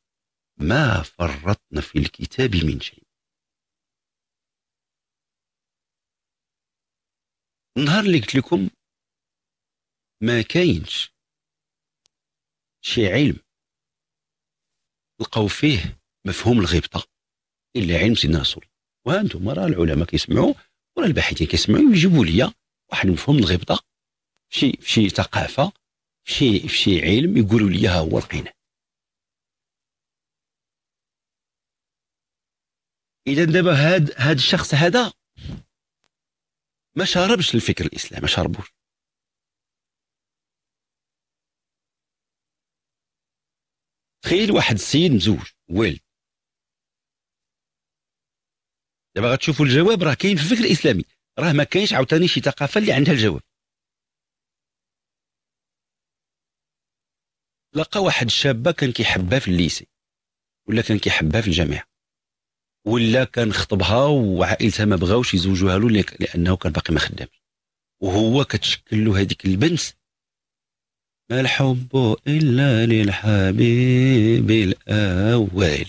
ما فرطنا في الكتاب من شيء النهار اللي قلت لكم ما كاينش شي علم لقوا فيه مفهوم الغبطه الا علم سيدنا رسول وانتم راه العلماء كيسمعوا وراه الباحثين كيسمعوا يجيبوا لي واحد المفهوم الغبطه في شي ثقافه في شي في شي علم يقولوا لي ها هو القناع اذا دابا هاد هاد الشخص هذا ما شاربش الفكر الاسلامي ما شاربوش تخيل واحد السيد مزوج والد دابا غتشوفوا الجواب راه كاين في الفكر الاسلامي راه ما كاينش عاوتاني شي ثقافه اللي عندها الجواب لقى واحد الشابه كان كيحبها في الليسي ولا كان كيحبها في الجامعه ولا كان خطبها وعائلتها ما بغاوش يزوجوها له لانه كان باقي ما خدامش وهو كتشكل له هذيك البنت ما الحب الا للحبيب الاول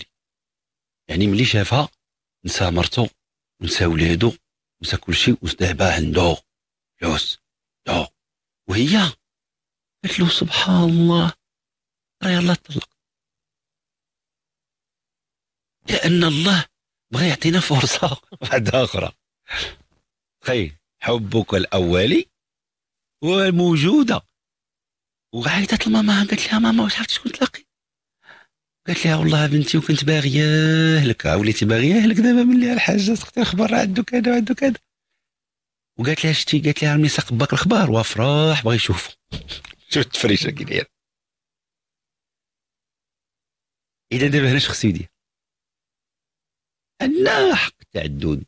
يعني ملي شافها نسى مرته ونسى ولادو ونسى كلشي ونسى دابا عندو فلوس دو وهي قالت له سبحان الله راه يلاه طلق لان الله بغى يعطينا فرصه واحده اخرى تخيل حبك الاولي وموجوده وعيطت لماما قالت لها ماما واش عرفتي شكون تلاقي قالت لها والله بنتي وكنت باغياه لك وليتي باغياه لك دابا ملي الحاجه سقتي الخبر راه عنده كذا وعنده كذا وقالت لها شتي قالت لها راني ساق باك الخبار وافراح بغا يشوفو شوف التفريشه كي داير اذا دابا هنا شخص يدير انا حق التعدد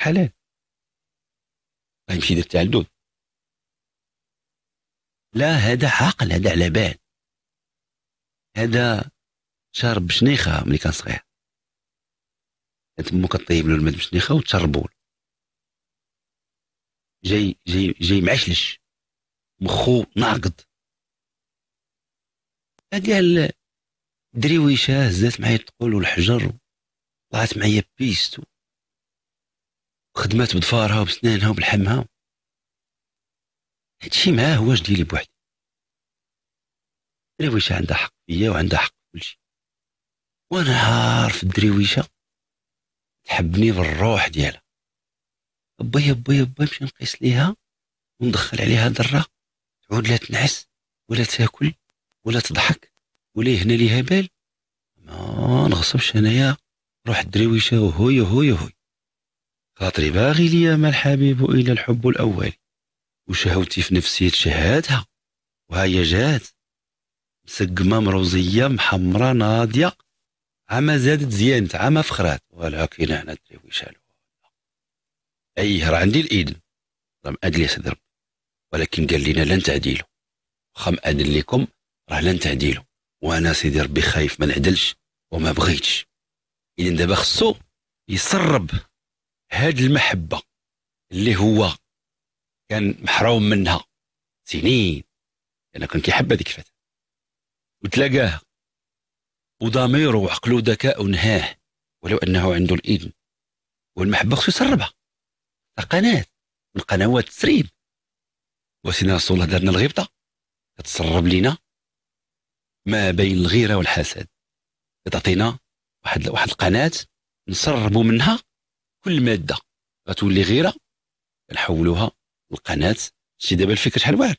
حلال غيمشي يدير التعدد لا هذا عقل هذا على بال هذا شارب بشنيخه ملي كان صغير كانت مو كطيب له الماء بشنيخه وتشربو جاي جاي جاي معشلش مخو ناقد قال دريويشه هزات معايا الطقول والحجر طلعت معايا بيست وخدمات بضفارها وبسنانها وبلحمها هادشي معاه هو ديالي بوحدي بوحدي دريويشه عندها حق فيا وعندها حق كلشي ونهار في الدريويشه تحبني بالروح ديالها با يبا يبا نمشي نقيس ليها وندخل عليها ذره تعود لا تنعس ولا تاكل ولا تضحك ولا يهنا ليها بال ما نغصبش انايا روح الدريويشه وهوي وهوي وهوي خاطري باغي ليا ما الحبيب الا الحب الاول وشهوتي في نفسي تشهاتها وهي جات مسقمه مروزيه محمره ناضيه عما زادت زيانت عما فخرات ولكن فينا هنا دري ويشالو اي راه عندي الاذن راه ادلي صدر سيدي ربي ولكن قال لنا لن تعديلوا خم ادل لكم راه لن تعديلوا وانا سيدي ربي خايف ما نعدلش وما بغيتش اذا دابا خصو يسرب هاد المحبه اللي هو كان محروم منها سنين انا كان كيحب هذيك الفتاه وتلاقاه وضميره وعقله ذكاء نهاه ولو انه عنده الاذن والمحبه خصو يسربها قناه من قنوات التسريب وسينا رسول الله دارنا الغبطه كتسرب لينا ما بين الغيره والحسد كتعطينا واحد واحد القناه نسربوا منها كل ماده غتولي غيره نحولوها القناه شي دابا الفكر شحال واعر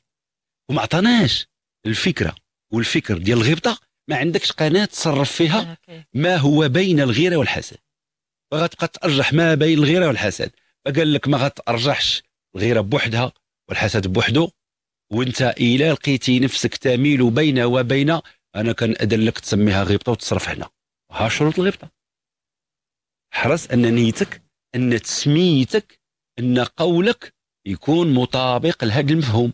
وما عطاناش الفكره والفكر ديال الغبطه ما عندكش قناه تصرف فيها آه، ما هو بين الغيره والحسد فغتبقى تارجح ما بين الغيره والحسد فقال لك ما غتارجحش الغيره بوحدها والحسد بوحده وانت الى لقيتي نفسك تميل بين وبين انا كنأذن لك تسميها غبطه وتصرف هنا ها شروط الغبطه حرص ان نيتك ان تسميتك ان قولك يكون مطابق لهذا المفهوم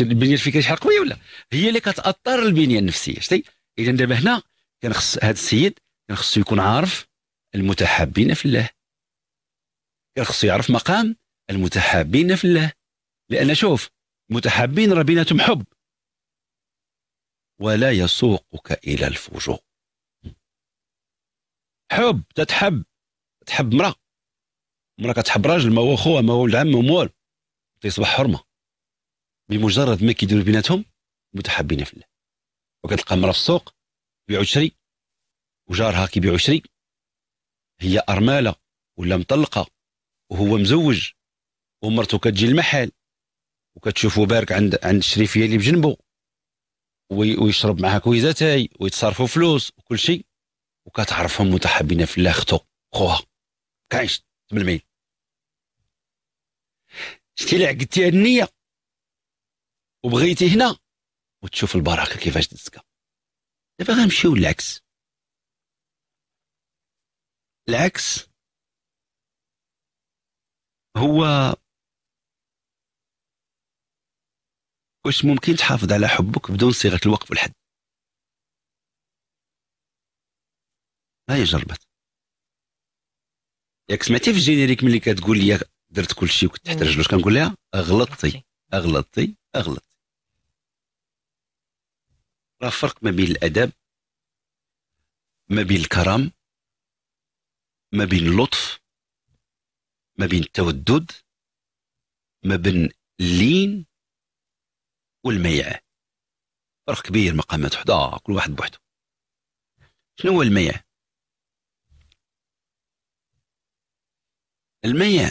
البنيه الفكريه شحال قويه ولا هي اللي كتاثر البنيه النفسيه شتي اذا دابا هنا كان خص هذا السيد كان خصو يكون عارف المتحابين في الله كان خصو يعرف مقام المتحابين في الله لان شوف متحابين راه بيناتهم حب ولا يسوقك الى الفجور حب تتحب تحب مرأة مرأة كتحب راجل ما هو خوها ما هو العم ما هو تيصبح حرمه بمجرد ما كيديروا بيناتهم متحابين في الله وكتلقى مرا في السوق بيع وشري وجارها كيبيع وشري هي ارمله ولا مطلقه وهو مزوج ومرته كتجي المحل وكتشوفو بارك عند عند الشريفيه اللي بجنبو ويشرب معها كويزاتاي ويتصرفوا فلوس وكل شيء وكتعرفهم متحابين في الله اختو خوها كعشت تبلمي شتي لعقدتي هاد النيه وبغيتي هنا وتشوف البركه كيفاش تزكى دابا غنمشيو للعكس العكس هو واش ممكن تحافظ على حبك بدون صيغه الوقف والحد هاي جربت ياك سمعتي في الجينيريك ملي كتقول لي درت كل شيء وكنت تحت رجلوش كنقول لها غلطتي غلطتي غلطتي راه فرق ما بين الادب ما بين الكرم ما بين اللطف ما بين التودد ما بين اللين والميع فرق كبير مقامات حدا آه، كل واحد بوحده شنو هو الميع الميع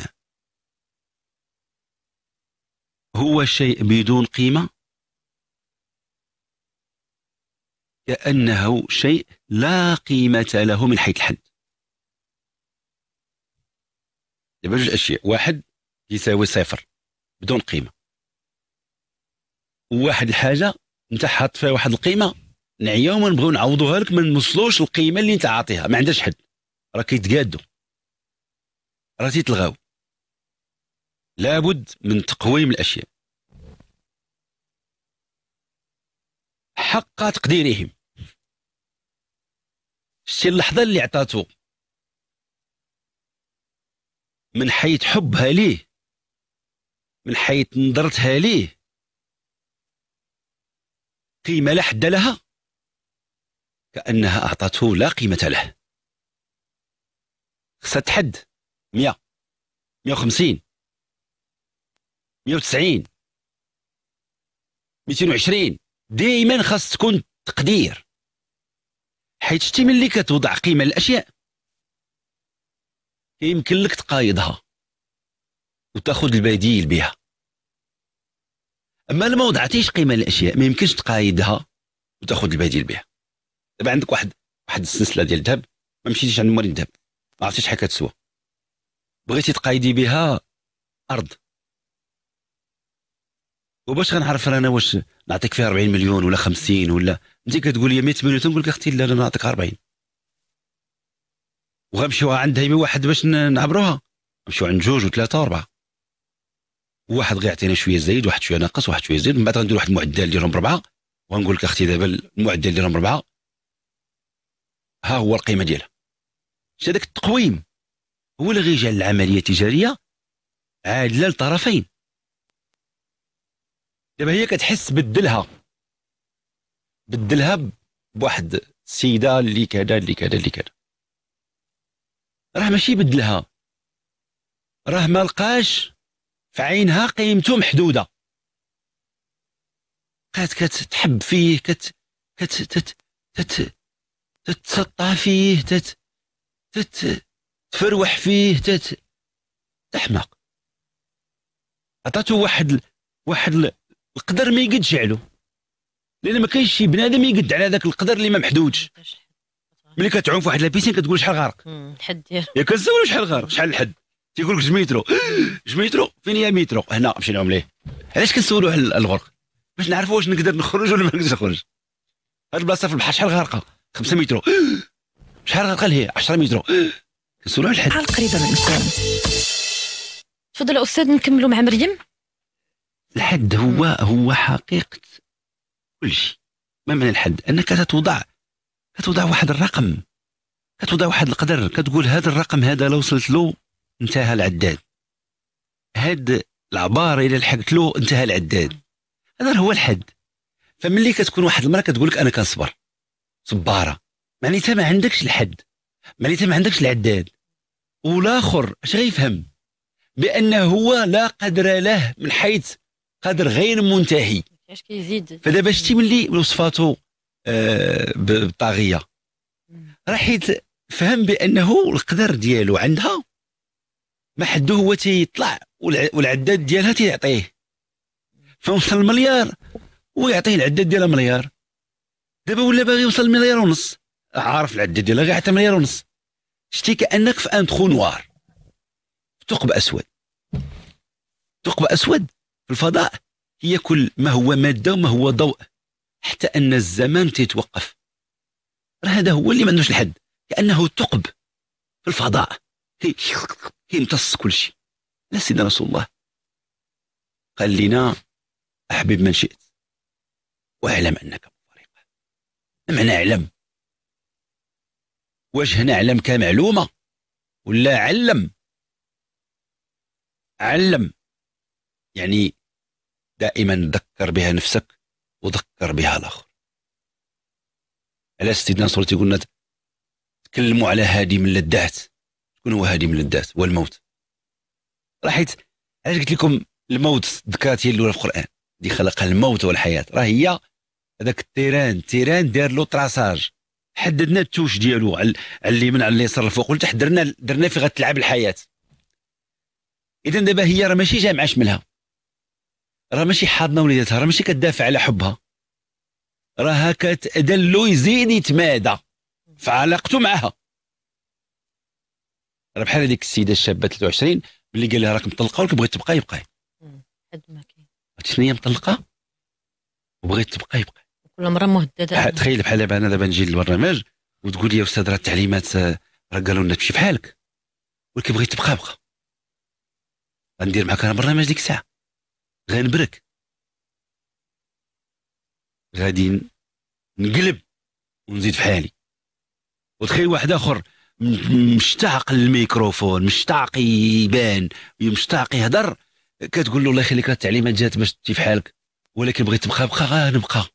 هو شيء بدون قيمه كأنه شيء لا قيمة له من حيث الحد دابا جوج أشياء واحد يساوي صفر بدون قيمة وواحد الحاجة أنت حاط فيها واحد القيمة نعيا وما نبغيو نعوضوها لك ما نوصلوش القيمة اللي أنت عاطيها ما عندهاش حد راه كيتقادو راه تيتلغاو لابد من تقويم الأشياء حق تقديرهم شتي اللحظة اللي عطاتو من حيث حبها ليه من حيث نظرتها ليه قيمة لا حد لها كأنها أعطته لا قيمة له خصها تحد 100 150 190 220 دائما خاص تكون تقدير حيت شتي ملي كتوضع قيمه للاشياء يمكن لك تقايضها وتاخذ البديل بها اما لما وضعتيش قيمه للاشياء ما يمكنش تقايضها وتاخذ البديل بها دابا عندك واحد واحد السلسله ديال الذهب ما مشيتيش عند مريض الذهب ما عرفتيش شحال كتسوى بغيتي تقايدي بها ارض وباش غنعرف انا واش نعطيك فيها 40 مليون ولا 50 ولا انت كتقول لي 100 مليون تنقول لك اختي لا انا نعطيك 40 وغنمشيو عند هيمي واحد باش نعبروها نمشيو عند جوج وثلاثه واربعه واحد غيعطينا شويه زايد واحد شويه ناقص واحد شويه زايد من بعد غندير واحد المعدل ديالهم اربعه وغنقول لك اختي دابا المعدل ديالهم اربعه ها هو القيمه ديالها شتي هذاك التقويم هو اللي غيجعل العمليه التجاريه عادله للطرفين دابا هي كتحس بدلها بدلها بواحد السيده اللي كذا اللي كذا اللي كذا راه ماشي بدلها راه ما لقاش في عينها قيمته محدوده بقات كتحب فيه كت كت تت تت تتسطى فيه تت تت تفروح فيه تت تحمق عطاتو واحد واحد القدر ما يقدش علو لان ما كاينش شي بنادم يقد على هذاك القدر اللي ما محدودش ملي كتعوم في واحد لابيسين كتقول شحال غارق الحد ديالو ياك الزول شحال غارق شحال الحد تيقول لك مترو مترو فين هي مترو هنا مشينا لهم ليه علاش كنسولوا على الغرق باش نعرفوا واش نقدر نخرج ولا ما نقدرش نخرج هاد البلاصه في البحر شحال غارقه 5 مترو شحال غارقه لهي 10 مترو كنسولوا على الحد شحال قريبه منكم تفضل استاذ نكملوا مع مريم الحد هو هو حقيقه كل شيء ما معنى الحد انك تتوضع كتوضع واحد الرقم كتوضع واحد القدر كتقول هذا الرقم هذا لو وصلت له انتهى العداد هاد العبارة إلى لحقت له انتهى العداد هذا هو الحد فملي كتكون واحد المرأة كتقول لك أنا كنصبر صبارة معناتها ما عندكش الحد معناتها ما عندكش العداد والآخر اش غيفهم بأنه هو لا قدر له من حيث قدر غير منتهي اش كيزيد فدابا شتي ملي وصفاتو آه بالطاغيه راه حيت فهم بانه القدر ديالو عندها ما حدو هو تيطلع والعداد ديالها تيعطيه فوصل المليار ويعطيه العداد ديالها مليار دابا ولا باغي يوصل مليار ونص عارف العداد ديالها غير حتى مليار ونص شتي كانك في ان تخو نوار ثقب اسود ثقب اسود الفضاء هي كل ما هو مادة وما هو ضوء حتى أن الزمان تيتوقف هذا هو اللي ما عندوش الحد كأنه ثقب في الفضاء يمتص كل شيء لا سيدنا رسول الله قال لنا أحبب من شئت واعلم أنك مفارقة معنى اعلم واش هنا علم كمعلومة ولا علم علم يعني دائما ذكر بها نفسك وذكر بها الاخر على سيدنا صورتي قلنا تكلموا على هادي من الذات شكون هو هادي من الذات هو الموت راه حيت علاش قلت لكم الموت ذكرت هي الاولى في القران اللي خلق الموت والحياه راه هي هذاك التيران التيران دار له تراساج حددنا التوش ديالو على اليمين على اليسار الفوق والتحت درنا درنا في غتلعب الحياه اذا دابا هي راه ماشي جامعه شملها راه ماشي حاضنه وليداتها راه ماشي كتدافع على حبها راها كتدلو يزيد يتمادى في علاقته معها راه بحال هذيك السيده الشابه 23 ملي قال لها راك مطلقه ولك بغيت تبقى يبقى حد ما كاين شنو هي مطلقه وبغيت تبقى يبقى كل مره مهدده آه، تخيل بحال دابا انا دابا نجي للبرنامج وتقول لي يا استاذ راه التعليمات آه، راه قالوا لنا تمشي بحالك ولكن بغيت تبقى بقى غندير معك انا برنامج ديك الساعه غنبرك غادي نقلب ونزيد في حالي وتخيل واحد اخر مشتاق للميكروفون مشتاق يبان مشتاق يهضر كتقول له الله يخليك راه التعليمات جات باش تجي في حالك ولكن بغيت تبقى بقى غنبقى نبقى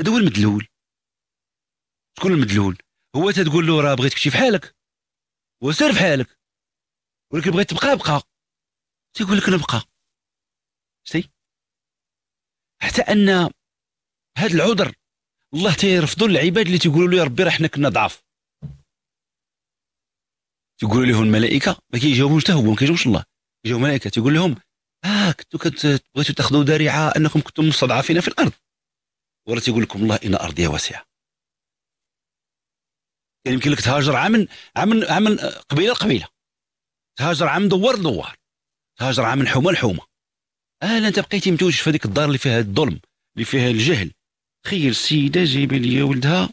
هذا هو المدلول شكون المدلول هو تتقول له راه بغيتك تمشي في حالك وسير في حالك ولكن بغيت تبقى بقى تيقول لك نبقى شتي حتى ان هذا العذر الله تيرفضوا العباد اللي تيقولوا له يا ربي راه حنا كنا ضعاف تيقولوا له الملائكه ما كيجاوبوش حتى هو ما كيجاوبش الله يجاوب الملائكه تيقول لهم اه كنتو بغيتو تاخذوا ذريعه انكم كنتم مستضعفين في الارض ورا تيقول لكم الله ان ارضي واسعه كان يعني يمكن لك تهاجر عام عام عام قبيله لقبيله تهاجر عام دوار لدوار تهاجر عام حومه لحومه اهلا انت بقيتي متوج في هذيك الدار اللي فيها الظلم اللي فيها الجهل تخيل السيده جايبه لي ولدها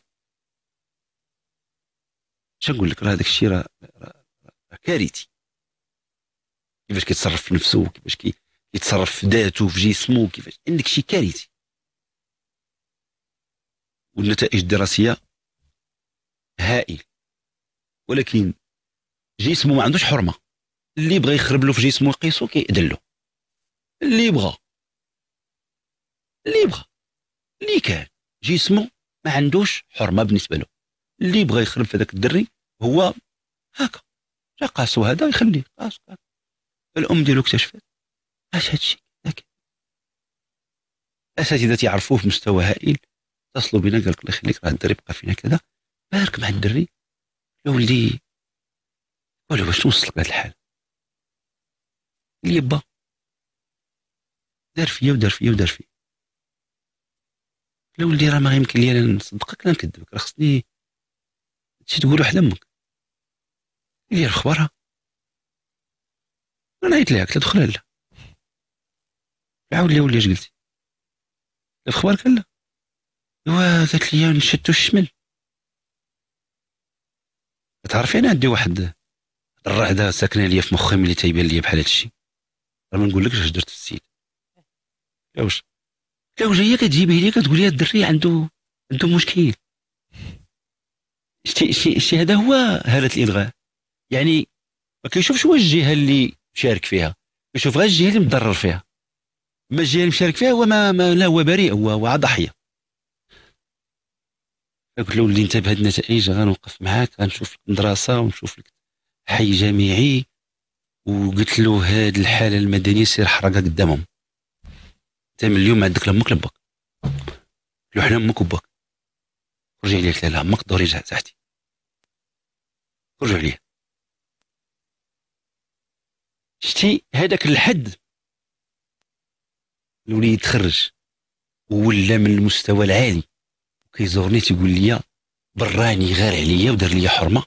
شنقول لك راه هذاك الشيء راه كارثي كيفاش كيتصرف في نفسه كيفاش كيتصرف في ذاته في جسمه كيفاش عندك شيء كارثي والنتائج الدراسيه هائل ولكن جسمه ما عندوش حرمه اللي بغى يخرب له في جسمه يقيسو كيأذن له اللي يبغى اللي يبغى اللي كان جسمه ما عندوش حرمه بالنسبه له اللي يبغى يخرب في ذاك الدري هو هكا جا قاسو هذا يخليه قاس الام ديالو اكتشفت اش هادشي الاساتذه تيعرفوه في مستوى هائل اتصلوا بنا قال لك الله يخليك راه الدري بقى فينا كذا بارك مع الدري يا ولدي والو واش نوصلك لهاد الحال اللي لي دار فيا ودار فيا ودار فيا لو ولدي راه ما يمكن لي انا نصدقك لا نكذبك راه خصني هادشي تقولو حدا امك هي في انا عيط ليها قلت لها دخل لا عاود لي ولي اش قلتي في كلا ايوا قالت لي نشدو الشمل تعرفي انا عندي واحد الرعده ساكنه ليا في مخي ملي تيبان ليا بحال هادشي راه ما نقولكش اش درت في السيد كاوش كاوش هي كتجيبيه لي كتقول لي الدري عنده عنده مشكل شتي شتي شتي هذا هو هاله الالغاء يعني ما كيشوفش واش الجهه اللي مشارك فيها كيشوف غير الجهه اللي متضرر فيها اما الجهه اللي مشارك فيها هو ما, ما لا هو بريء هو هو ضحيه قلت له اللي انت بهاد النتائج غنوقف معاك غنشوف لك مدرسه ونشوف لك حي جامعي وقلت له هاد الحاله المدنيه سير حرقه قدامهم انت من اليوم عندك لامك لو حنا امك وباك رجع عليك لا امك دوري تحتي رجع ليه شتي هذاك الحد الوليد تخرج ولا من المستوى العالي كيزورني تيقول لي براني غار عليا ودار لي حرمه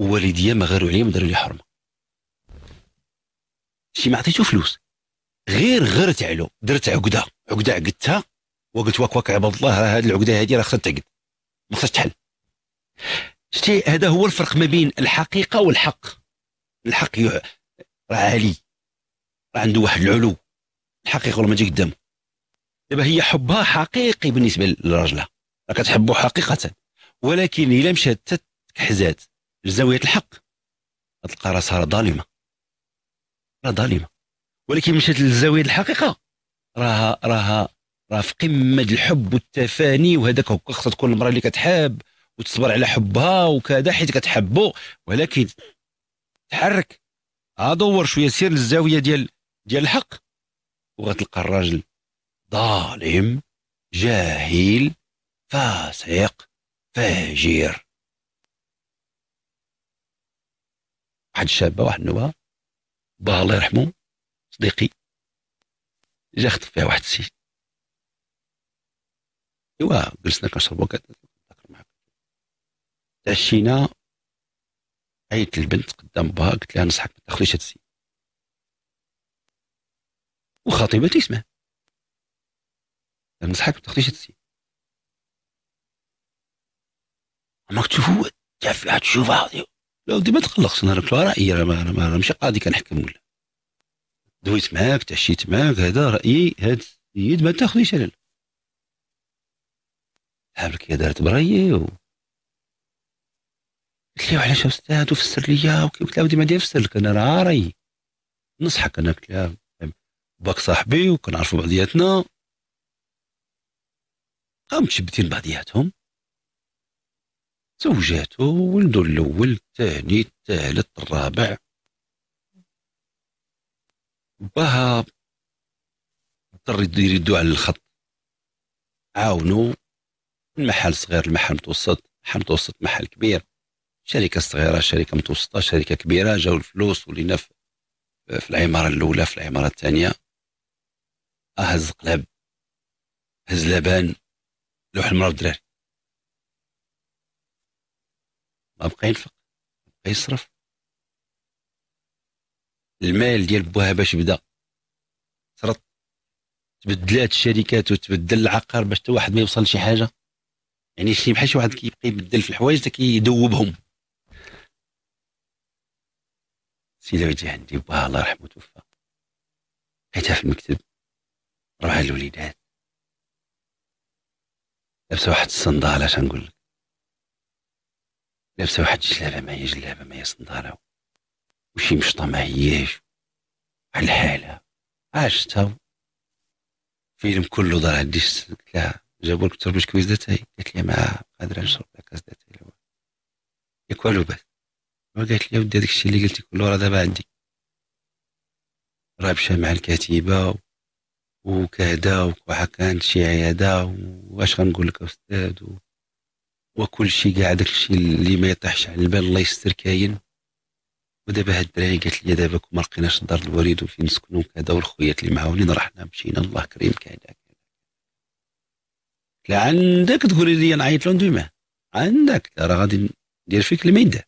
ووالديا ما غاروا عليا ودار لي حرمه شي ما عطيتو فلوس غير غرت علو درت عقده عقده عقدتها وقلت واك واك عباد الله راه هذه العقده هذه راه خصها تعقد ما خصهاش تحل شتي هذا هو الفرق ما بين الحقيقه والحق الحق راه عالي راه عنده واحد العلو الحقيقه والله ما تجي قدام دابا هي حبها حقيقي بالنسبه للراجله راه كتحبو حقيقه ولكن الا مشات تحزات لزاويه الحق تلقى راسها ظالمه راه ظالمه ولكن مشات للزاويه الحقيقه راها راها راه في قمه الحب والتفاني وهذاك هو خصها تكون المراه اللي كتحب وتصبر على حبها وكذا حيت كتحبو ولكن تحرك ادور شويه سير للزاويه ديال ديال الحق وغتلقى الراجل ظالم جاهل فاسق فاجر واحد الشابه واحد النوبه الله يرحمه صديقي جا خطف فيها واحد السيد ايوا جلسنا كنشربو كنتذكر تعشينا عيطت البنت قدام باها قلت لها نصحك ما تاخذيش هاد السيد وخطيبة تيسمع نصحك ما تاخذيش هاد السيد عمرك تشوفو تعرف واحد تشوفها لا ودي ما تقلقش انا راه رأيي راه ماشي قاضي كنحكم ولا دويت معاك تعشيت معاك هذا رايي هاد السيد ما تاخذيش انا حاملك يا دارت برايي و قلت له علاش استاذ وفسر ليا وكي قلت له ما داير لك انا راه رايي نصحك انا قلت له باك صاحبي وكنعرفوا بعضياتنا قام متشبتين بعضياتهم زوجاته ولدو الاول الثاني الثالث الرابع باها اضطر يردو على الخط عاونو المحل صغير المحل متوسط محل متوسط محل كبير شركة صغيرة شركة متوسطة شركة كبيرة جاو الفلوس ولينا في, العمارة الأولى في العمارة الثانية أه، هز قلب هز لبان لوح المرأة الدراري ما بقى ينفق ما بقى يصرف المال ديال بوها باش بدا صرت تبدلات الشركات وتبدل العقار باش حتى واحد ما يوصل لشي حاجه يعني شي بحال شي واحد كيبقى يبدل في الحوايج حتى كيدوبهم لو وجه عندي بوها الله يرحمه توفى لقيتها في المكتب روح الوليدات لابسه واحد الصندالة شنقول لك لابسه واحد الجلابه ما هي جلابه ما هي صنداله وشي مشطة ما هياش الحالة عاشتها فيلم كله دار عندي لا جابوا لك تربيش كويس داتاي قالت لي ما قادرة نشرب لك كاس داتاي ياك والو بس قالت لي ودي داكشي الشيء اللي قلتي كله راه دابا عندي رابشه مع الكاتبه وكذا كانت شي عياده واش غنقول لك استاذ و... وكل شيء قاعد داك الشيء اللي ما يطيحش على البال الله يستر كاين ودابا هاد الدراري قالت لي دابا كون ما لقيناش دار الوالد وفين نسكنوا كذا والخويات اللي معاونين رحنا مشينا الله كريم كذا لا عندك تقولي لي نعيط لهم دوما عندك راه غادي ندير فيك الميدة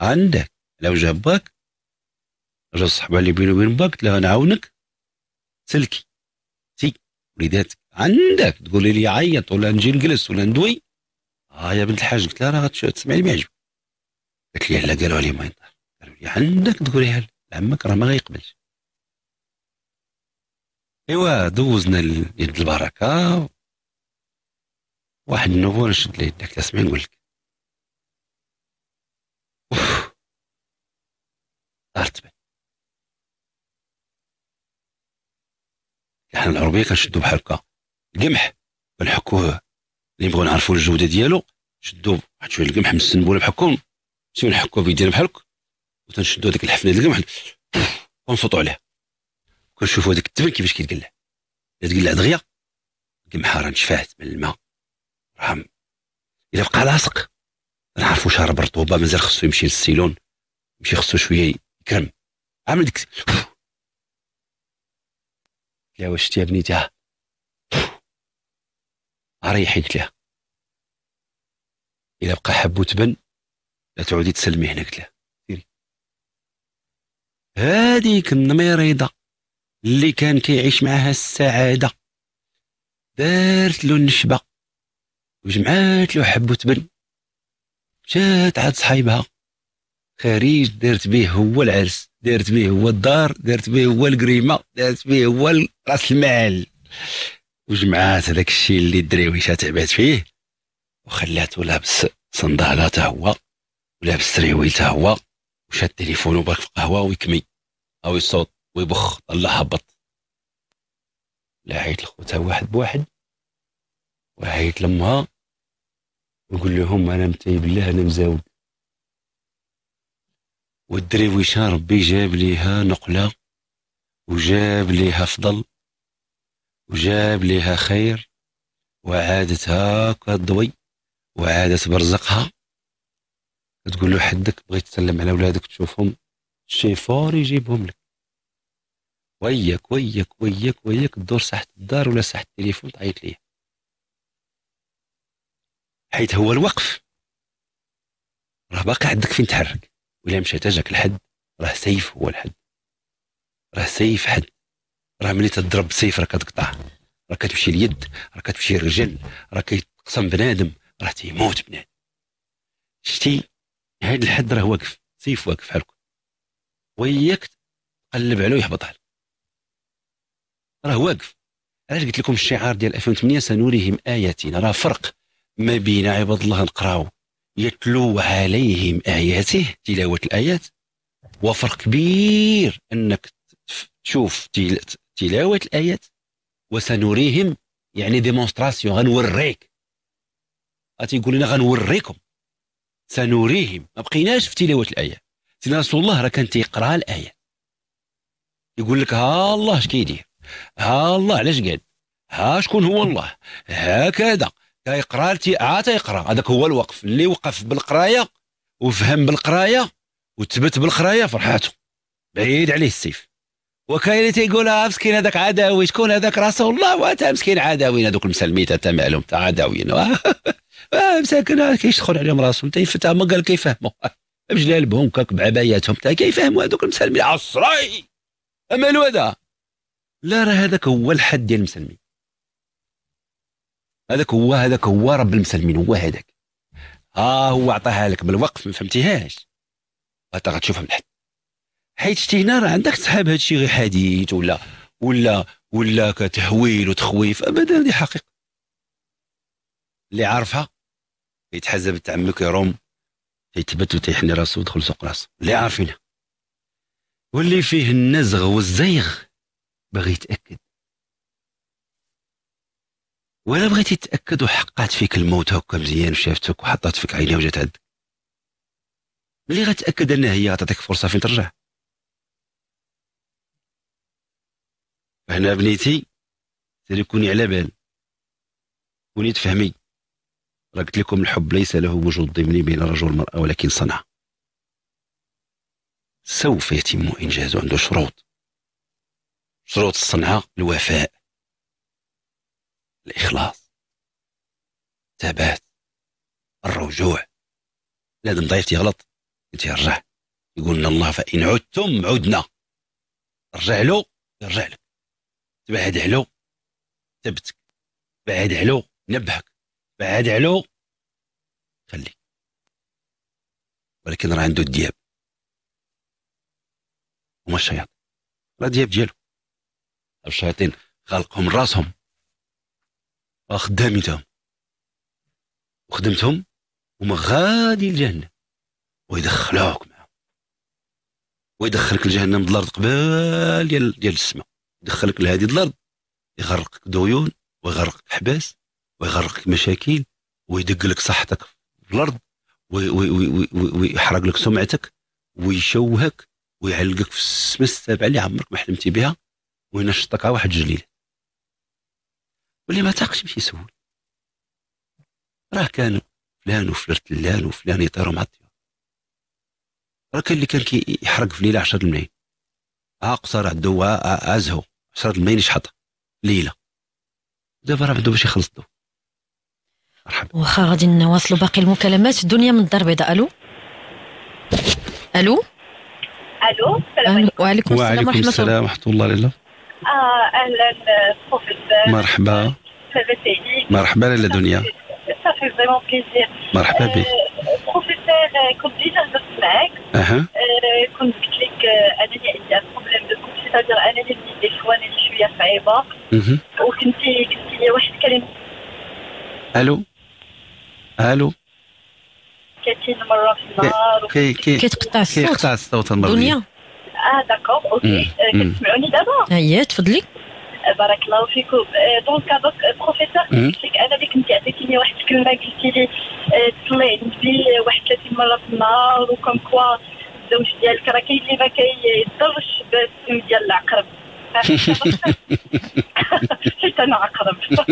عندك لو جاب باك رجل الصحبة اللي بيني وبين باك لها نعاونك سلكي سي وليداتك عندك تقولي لي عيط ولا نجي نجلس ولا ندوي اه يا بنت الحاج قلت لها راه تسمعي ما يعجبك قالت لي لا قالوا لي ما ينطق عندك تقوليها لعمك راه ما غيقبلش ايوا دوزنا يد البركه واحد النوفو نشد ليه يدك اسمع نقول لك ارتبت احنا العربيه كنشدو بحال هكا القمح كنحكوه اللي نبغيو نعرفوا الجوده ديالو شدو واحد شويه القمح من السنبوله بحال هكا نمشيو نحكوه بيدينا بحال هكا وتنشدوا هذيك الحفنه ديال القمح ونصوتوا عليه كنشوفوا هذيك التبن كيفاش كيتقلع الا تقلع دغيا القمحه راه نشفات من الماء راه الا بقى لاصق نعرفو شارب رطوبه مازال خصو يمشي للسيلون يمشي خصو شويه يكرم عامل ديك يا واش تي يا ها ريحي قلت لها الا بقى حبو تبن لا تعودي تسلمي هنا قلت لها هذيك النميريضه اللي كان كيعيش معها السعادة دارت له النشبة وجمعات له حب وتبن مشات عاد صحايبها خارج دارت به هو العرس دارت به هو الدار دارت به هو الكريمه دارت به هو راس المال وجمعات هذاك الشيء اللي الدراويشه تعبات فيه وخلاتو لابس صنداله تا هو ولابس تريويل تا هو وشاد تليفونه برك في القهوه ويكمي قوي الصوت ويبخ طلع هبط لحيت لخوتها واحد بواحد وحيت لامها ويقول لهم انا متي بالله انا مزاود والدري ويشان ربي جاب ليها نقلة وجاب ليها فضل وجاب ليها خير وعادت هاكا وعادت برزقها تقول له حدك بغيت تسلم على ولادك تشوفهم شي فور يجيبهم لك وياك وياك وياك وياك تدور ساحة الدار ولا ساحة التليفون تعيط ليه حيت هو الوقف راه باقي عندك فين تحرك ولا مشى تاجك الحد راه سيف هو الحد راه سيف حد راه ملي تضرب سيف راه كتقطع راه كتمشي اليد راه كتمشي الرجل راه كيتقسم بنادم راه تيموت بنادم شتي هاد الحد راه واقف سيف واقف بحالك وياك تقلب عليه ويهبط عليه راه واقف علاش قلت لكم الشعار ديال 2008 سنريهم اياتنا راه فرق ما بين عباد الله نقراو يتلو عليهم اياته تلاوه الايات وفرق كبير انك تشوف تلاوه الايات وسنريهم يعني ديمونستراسيون غنوريك غتيقول لنا غنوريكم سنريهم ما بقيناش في تلاوه الايات سيدنا رسول الله راه كان تيقرا الايه يقول لك ها الله اش كيدير ها الله علاش قال ها شكون هو الله هكذا كيقرا عاد يقرا هذاك هو الوقف اللي وقف بالقرايه وفهم بالقرايه وثبت بالقرايه فرحاته بعيد عليه السيف وكاين اللي اه مسكين هذاك عداوي شكون هذاك رسول الله وانت مسكين عداوي هذوك المسلميت انت معلوم تاع عداويين آه، مساكن آه، كيشخر عليهم راسهم طيب، تيفتح ما قال كيفهموا بجلالبهم كاك بعباياتهم تا طيب، كيفهموا هذوك المسلمين عصري امالو هذا لا راه هذاك هو الحد ديال المسلمين هذاك هو هذاك هو رب المسلمين هو هذاك ها هو عطاها لك بالوقف ما فهمتيهاش انت غتشوفها من حد حيت شتي هنا راه عندك تسحب هادشي غير حديث ولا ولا ولا كتهويل وتخويف ابدا هذه حقيقه اللي عارفها يتحزب تعمك يروم تيتبت وتيحني راسو ويدخل سوق راسو اللي عارفينها واللي فيه النزغ والزيغ باغي يتاكد ولا بغيتي تاكد وحقات فيك الموت هكا مزيان وشافتك وحطات فيك عينيها وجات عندك ملي غتاكد انها هي غتعطيك فرصه فين ترجع هنا بنيتي سيري كوني على بال كوني تفهمي راه قلت لكم الحب ليس له وجود ضمني بين الرجل والمراه ولكن صنعه سوف يتم انجازه عنده شروط شروط الصنعة الوفاء الإخلاص الثبات الرجوع لازم ضيف يغلط يرجع يقول لنا الله فإن عدتم عدنا رجع له يرجع لك تبعد علو ثبتك بعد علو نبهك بعد علو خليك ولكن راه عنده الدياب هما الشياطين راه دياب ديالو الشياطين خلقهم راسهم وخدامتهم وخدمتهم هما غادي لجهنم ويدخلوك معاهم ويدخلك لجهنم ديال الارض قبال ديال ديال السماء يدخلك لهذه الارض يغرقك ديون ويغرقك حباس ويغرقك مشاكل ويدق لك صحتك في الارض ويحرق لك سمعتك ويشوهك ويعلقك في السما السابعه اللي عمرك ما حلمتي بها وينشطك شطقها واحد الجليل واللي ما تاقش باش يسول راه كان فلان وفلان تلان وفلان يطيروا مع الطيور راه كان اللي كان كيحرق في ليله 10 الملايين اقصر قصر ازهو 10 الملايين شحط ليله دابا راه عنده باش يخلص الضو مرحبا واخا غادي نواصلوا باقي المكالمات الدنيا من الدار البيضاء الو الو الو السلام عليكم وعليكم السلام ورحمه الله وعليكم السلام ورحمه الله اه اهلا بروفيسور مرحبا مرحبا لالا دنيا صافي فريمون بليزير مرحبا euh, بك بروفيسور كنت ديجا هضرت معاك اها كنت قلت لك انني عندي ان بروبليم دو كوبل سيتادير انني دي شوا شويه صعيبه وكنت قلتي لي واحد الكلمه الو الو مرة في النهار كيتقطع الصوت كيتقطع الصوت المرضي دنيا اه داكوغ اوكي آه، كتسمعوني دابا اييه تفضلي بارك الله فيكم دونك هذاك بروفيسور قلت لك انا اللي كنت عطيتيني واحد الكلمه قلتي لي تصلي عندي واحد 30 مره في النهار وكم كوا الزوج ديالك راه كاين اللي ما كيضرش بالسم ديال العقرب حيت انا عقرب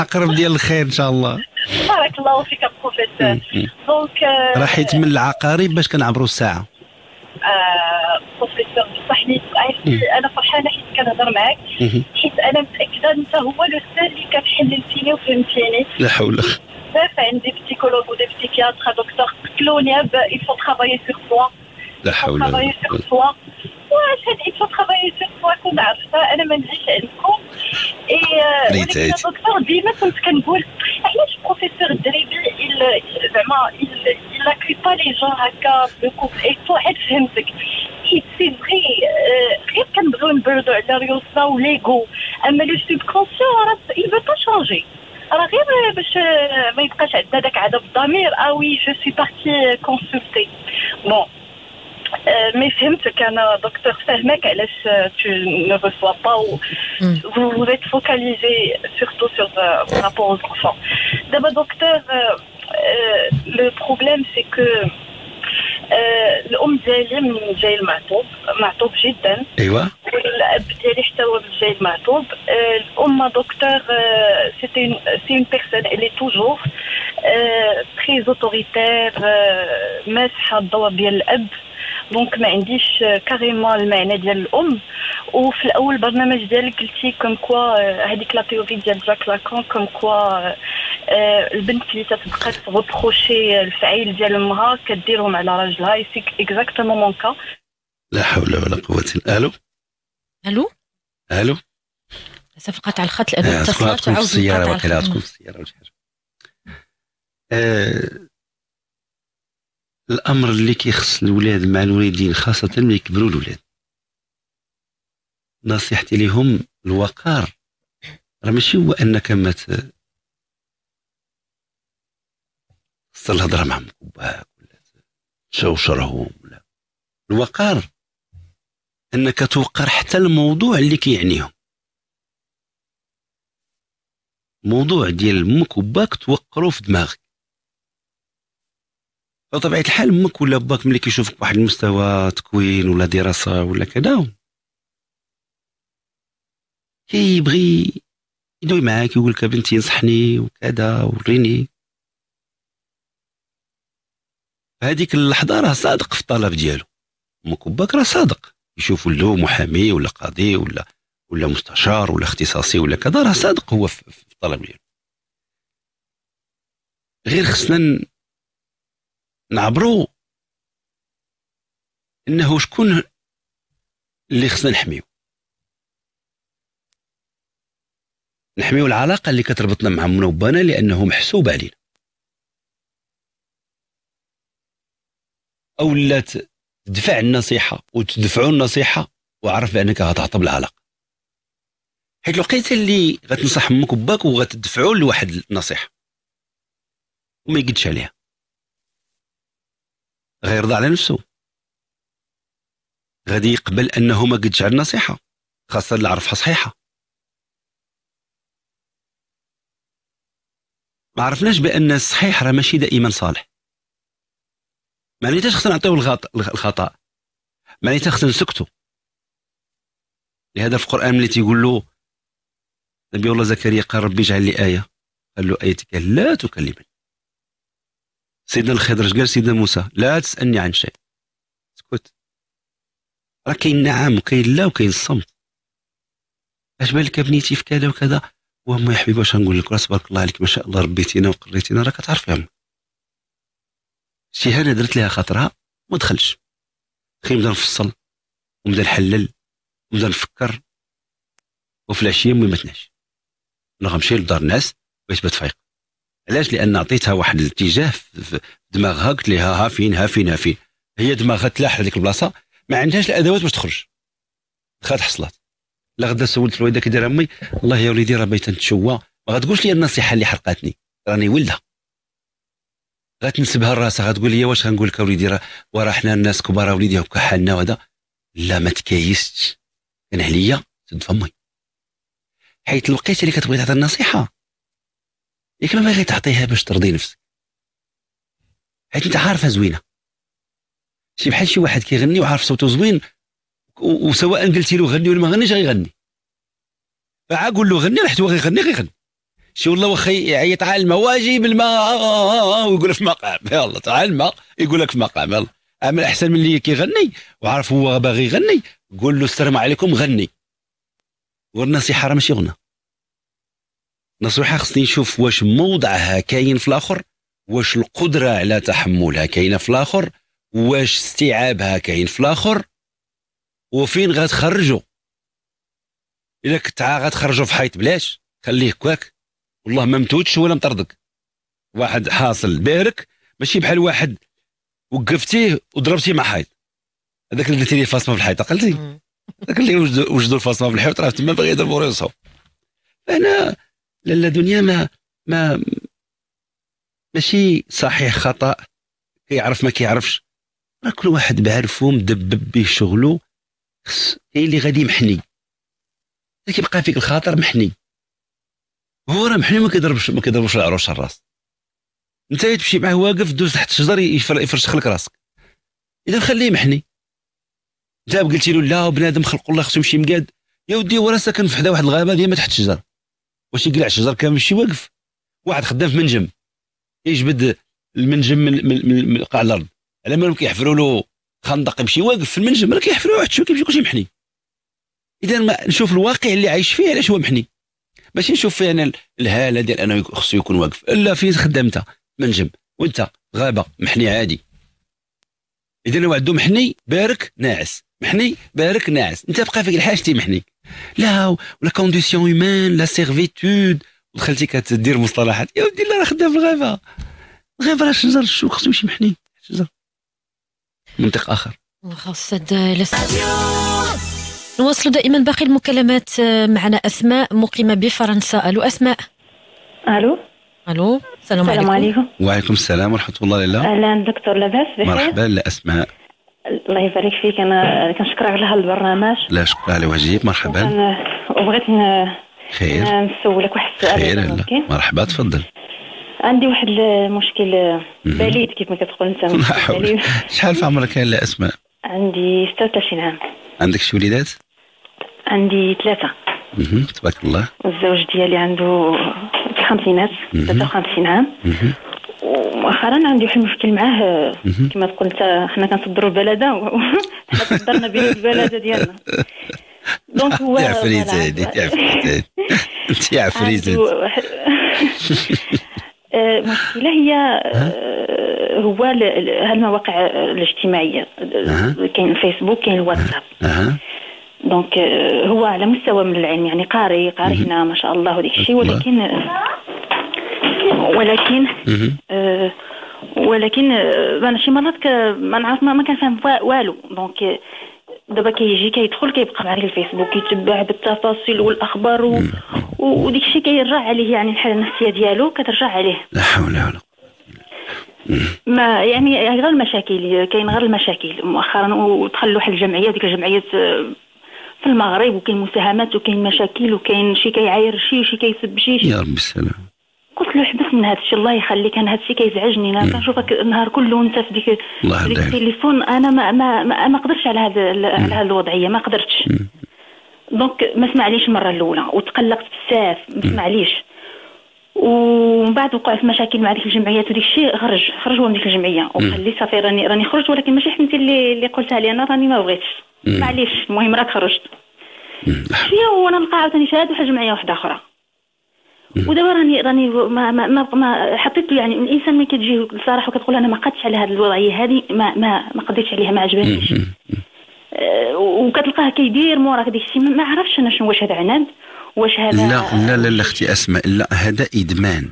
عقرب ديال الخير ان شاء الله بارك الله فيك بروفيسور دونك آه، راه حيت من العقارب باش كنعبروا الساعه بصح صغير سؤال انا فرحانه حيت كنهضر معاك حيت انا متاكده انت هو لو الاستاذ اللي كان حللتيني وفهمتيني لا حول بزاف عندي بسيكولوج ودي بسيكياتر دكتور قتلوني له نياب سيغ سوا لا حول ولا قوه Ouais, eh, il faut travailler sur moi concernant ça, elle est même c'est un coup et euh mais tu sais, le dilemme c'est qu'on peut, alors ce professeur de il vraiment il il pas les gens à cause de couple. et tout et ainsi. C'est vrai, euh rien qu'on veut on veut ou Lego, euh, mais le subconscient, il veut pas changer. alors rien que pour que ne maibque pas cette Ah oui, je suis parti euh, consulter. Bon, mais même ce kana docteur fahmak euh, tu ne reçois pas hmm. vous vous êtes focalisé surtout sur le euh, rapport aux enfants. d'abord docteur euh, le problème c'est que l'homme de jail maatoub c'est une personne elle est toujours très autoritaire mais ça le bien ديال دونك ما عنديش كاريمون آه، المعنى ديال الام وفي الاول البرنامج ديالك قلتي كوم كوا آه، هذيك لا تيوري ديال جاك لاكون كوم كوا آه، البنت اللي تتبقى تغوبخوشي الفعيل ديال امها كديرهم على راجلها سي اكزاكتومون مون كا لا حول ولا قوه الا الو الو الو للاسف قطع الخط لانه اتصلت عاود السياره واقيلا تكون في السياره ولا حاجه الامر اللي كيخص الولاد مع الوالدين خاصه ملي كبروا الولاد نصيحتي لهم الوقار راه ماشي هو انك ما تصل الهضره معهم كباك ولا تشوشرهم ولا الوقار انك توقر حتى الموضوع اللي كيعنيهم موضوع ديال امك وباك توقرو في دماغك بطبيعه الحال امك ولا باك ملي كيشوفك بواحد المستوى تكوين ولا دراسه ولا كذا كيبغي يدوي معاك يقول لك بنتي نصحني وكذا وريني هذيك اللحظه راه صادق في الطلب ديالو امك وباك راه صادق يشوف ولدو محامي ولا قاضي ولا ولا مستشار ولا اختصاصي ولا كذا راه صادق هو في الطلب ديالو غير خصنا نعبروا انه شكون اللي خصنا نحميو نحميو العلاقة اللي كتربطنا مع منوبنا لأنه محسوب علينا أو لا تدفع النصيحة وتدفعوا النصيحة وعرف بأنك غتعطب العلاقة حيت الوقيته اللي غتنصح امك وباك وغتدفعوا لواحد النصيحة وما يقدش عليها غيرضى على نفسه غادي يقبل انه ما قدش على النصيحه خاصه اللي عرفها صحيحه ما عرفناش بان الصحيح راه ماشي دائما صالح معناتها خصنا نعطيو الخطا معناتها خصنا نسكتو لهذا في القران ملي تيقول له نبي الله زكريا قال ربي اجعل لي ايه قال له ايتك لا تكلمني سيدنا الخضر قال سيدنا موسى لا تسالني عن شيء اسكت راه كاين نعم وكاين لا وكاين الصمت اش بالك بنيتي في كذا وكذا وهم يا حبيبي واش غنقول لك راه تبارك الله عليك ما شاء الله ربيتينا وقريتينا راه كتعرفيهم شي هانه درت لها خاطرها ما دخلش خي نبدا نفصل ونبدا نحلل ونبدا نفكر وفي العشيه ما متناش انا غنمشي لدار الناس باش تبات فايق علاش لان عطيتها واحد الاتجاه في دماغها قلت لها ها فين ها فين ها فين هي دماغها تلاح هذيك البلاصه ما عندهاش الادوات باش تخرج دخلت حصلت لا غدا سولت الوالده كي امي الله يا وليدي راه بيت تشوى ما غتقولش لي النصيحه اللي حرقتني راني ولدها غتنسبها لراسها غتقول لي واش غنقول لك وليدي راه ورا حنا الناس كبار وليدي هكا حالنا وهذا لا ما تكايستش كان عليا سد فمي حيت الوقيته اللي كتبغي تعطي النصيحه ياك ما باغي تعطيها باش ترضي نفسك حيت انت عارفها زوينه شي بحال شي واحد كيغني وعارف صوته زوين وسواء قلتي له غني ولا ما غنيش غيغني فعا قول له غني رحت هو غيغني غيغني شي والله واخا يعيط على الماء واجيب الماء ويقول في مقام يلا تعال الماء يقول لك في مقام يلا اما احسن من اللي كيغني وعارف هو باغي يغني قول له السلام عليكم غني والنصيحه راه ماشي غنى نصيحه خصني نشوف واش موضعها كاين في الاخر واش القدره على تحملها كاينه في الاخر واش استيعابها كاين في الاخر وفين غتخرجوا الا كنت غتخرجوا في حيط بلاش خليه كواك والله ما متوتش ولا مطردك واحد حاصل بارك ماشي بحال واحد وقفتيه وضربتيه مع حيط هذاك اللي درتي ليه فاصمه في الحيط قلتي هذاك اللي وجدوا الفاصمه في الحيط راه تما باغي يضربوا راسهم فهنا لان الدنيا ما ما ماشي صحيح خطا كيعرف ما كيعرفش راه كل واحد بعرفو مدبب به شغلو خص كاين اللي غادي محني كيبقى فيك الخاطر محني هو راه محني ما كيضربش ما كيضربش العروش الراس انت تمشي معاه واقف دوز تحت الشجر يفرشخ لك راسك اذا خليه محني انت قلتي له لا بنادم خلق الله خصو يمشي مقاد يا ودي هو راه ساكن في حدا واحد الغابه ديما تحت الشجر واش يقلع الشجر كامل ماشي واقف واحد خدام في منجم يجبد المنجم من, من, من قاع الارض على مالهم كيحفروا له خندق يمشي واقف في المنجم راه كيحفروا واحد شويه كيمشي كلشي محني اذا ما نشوف الواقع اللي عايش فيه علاش هو محني ماشي نشوف فيه انا الهاله ديال انه خصو يكون واقف الا فين خدامته منجم وانت غابه محني عادي اذا هو عنده محني بارك ناعس محني بارك ناعس انت بقى فيك الحاجتي محني لا ولا كونديسيون هيومان لا سيرفيتود ودخلتي كتدير مصطلحات يا ودي لا راه خدام في الغابه الغابه راه شجر الشوك خصو يمشي محني شجر منطق اخر واخا استاذ نواصل دائما باقي المكالمات آه، معنا اسماء مقيمه بفرنسا الو اسماء الو الو السلام عليكم. عليكم وعليكم السلام ورحمه الله لله اهلا دكتور لاباس بخير مرحبا لاسماء الله يبارك فيك انا كنشكرك على هذا البرنامج لا شكرا على واجب مرحبا وبغيت خير نسولك واحد السؤال خير لا مرحبا تفضل عندي واحد المشكل بليد كيف ما كتقول انت شحال في عمرك يا اسماء عندي 36 عام عندك شي وليدات عندي ثلاثه تبارك الله الزوج ديالي عنده في الخمسينات 53 عام ومؤخرا عندي واحد المشكل معاه كما قلت حنا كنصدروا البلده حنا صدرنا به البلده ديالنا دونك هو عفريت هادي عفريت انت عفريت المشكله آه، هي آه، هو المواقع الاجتماعيه كاين الفيسبوك كاين الواتساب دونك آه، هو على مستوى من العلم يعني قاري قاري هنا ما شاء الله وداك الشيء ولكن ولكن آه، ولكن آه، انا شي مرات ما نعرف ما كنفهم والو دونك آه، دابا كيجي كيدخل كيبقى معاك الفيسبوك يتبع بالتفاصيل والاخبار و... وديك الشيء كيرجع عليه يعني الحاله النفسيه ديالو كترجع عليه لا حول ولا قوه ما يعني غير المشاكل كاين غير المشاكل مؤخرا ودخل واحد الجمعيه ديك الجمعيه في المغرب وكاين مساهمات وكاين مشاكل وكاين شي كيعاير شي وشي كيسب شي يا ربي السلام قلت له حبس من هذا الشيء الله يخليك انا هذا الشيء كيزعجني انا كنشوفك النهار كله وانت في ديك التليفون انا ما ما ما, ما قدرتش على هذا على هذه الوضعيه ما قدرتش دونك ما سمعليش المره الاولى وتقلقت بزاف ما سمعليش ومن بعد وقع في مشاكل مع ديك الجمعيات وديك الشيء خرج خرج هو من ديك الجمعيه وقال لي صافي راني راني خرجت ولكن ماشي حنتي اللي اللي قلتها لي انا راني ما بغيتش معليش المهم راك خرجت شويه وانا نلقى عاوتاني شهاده واحد جمعيه واحده اخرى ودابا راني راني ما ما, ما, ما حطيت يعني الانسان ملي كتجي صراحه وكتقول انا ما قدتش على هذه الوضعيه هذه ما ما ما قضيتش عليها ما عجبانيش آه، وكتلقاه كيدير موراك ديك الشيء ما عرفتش انا شنو واش هذا عناد واش هذا لا لا لا, لا اختي اسماء لا هذا ادمان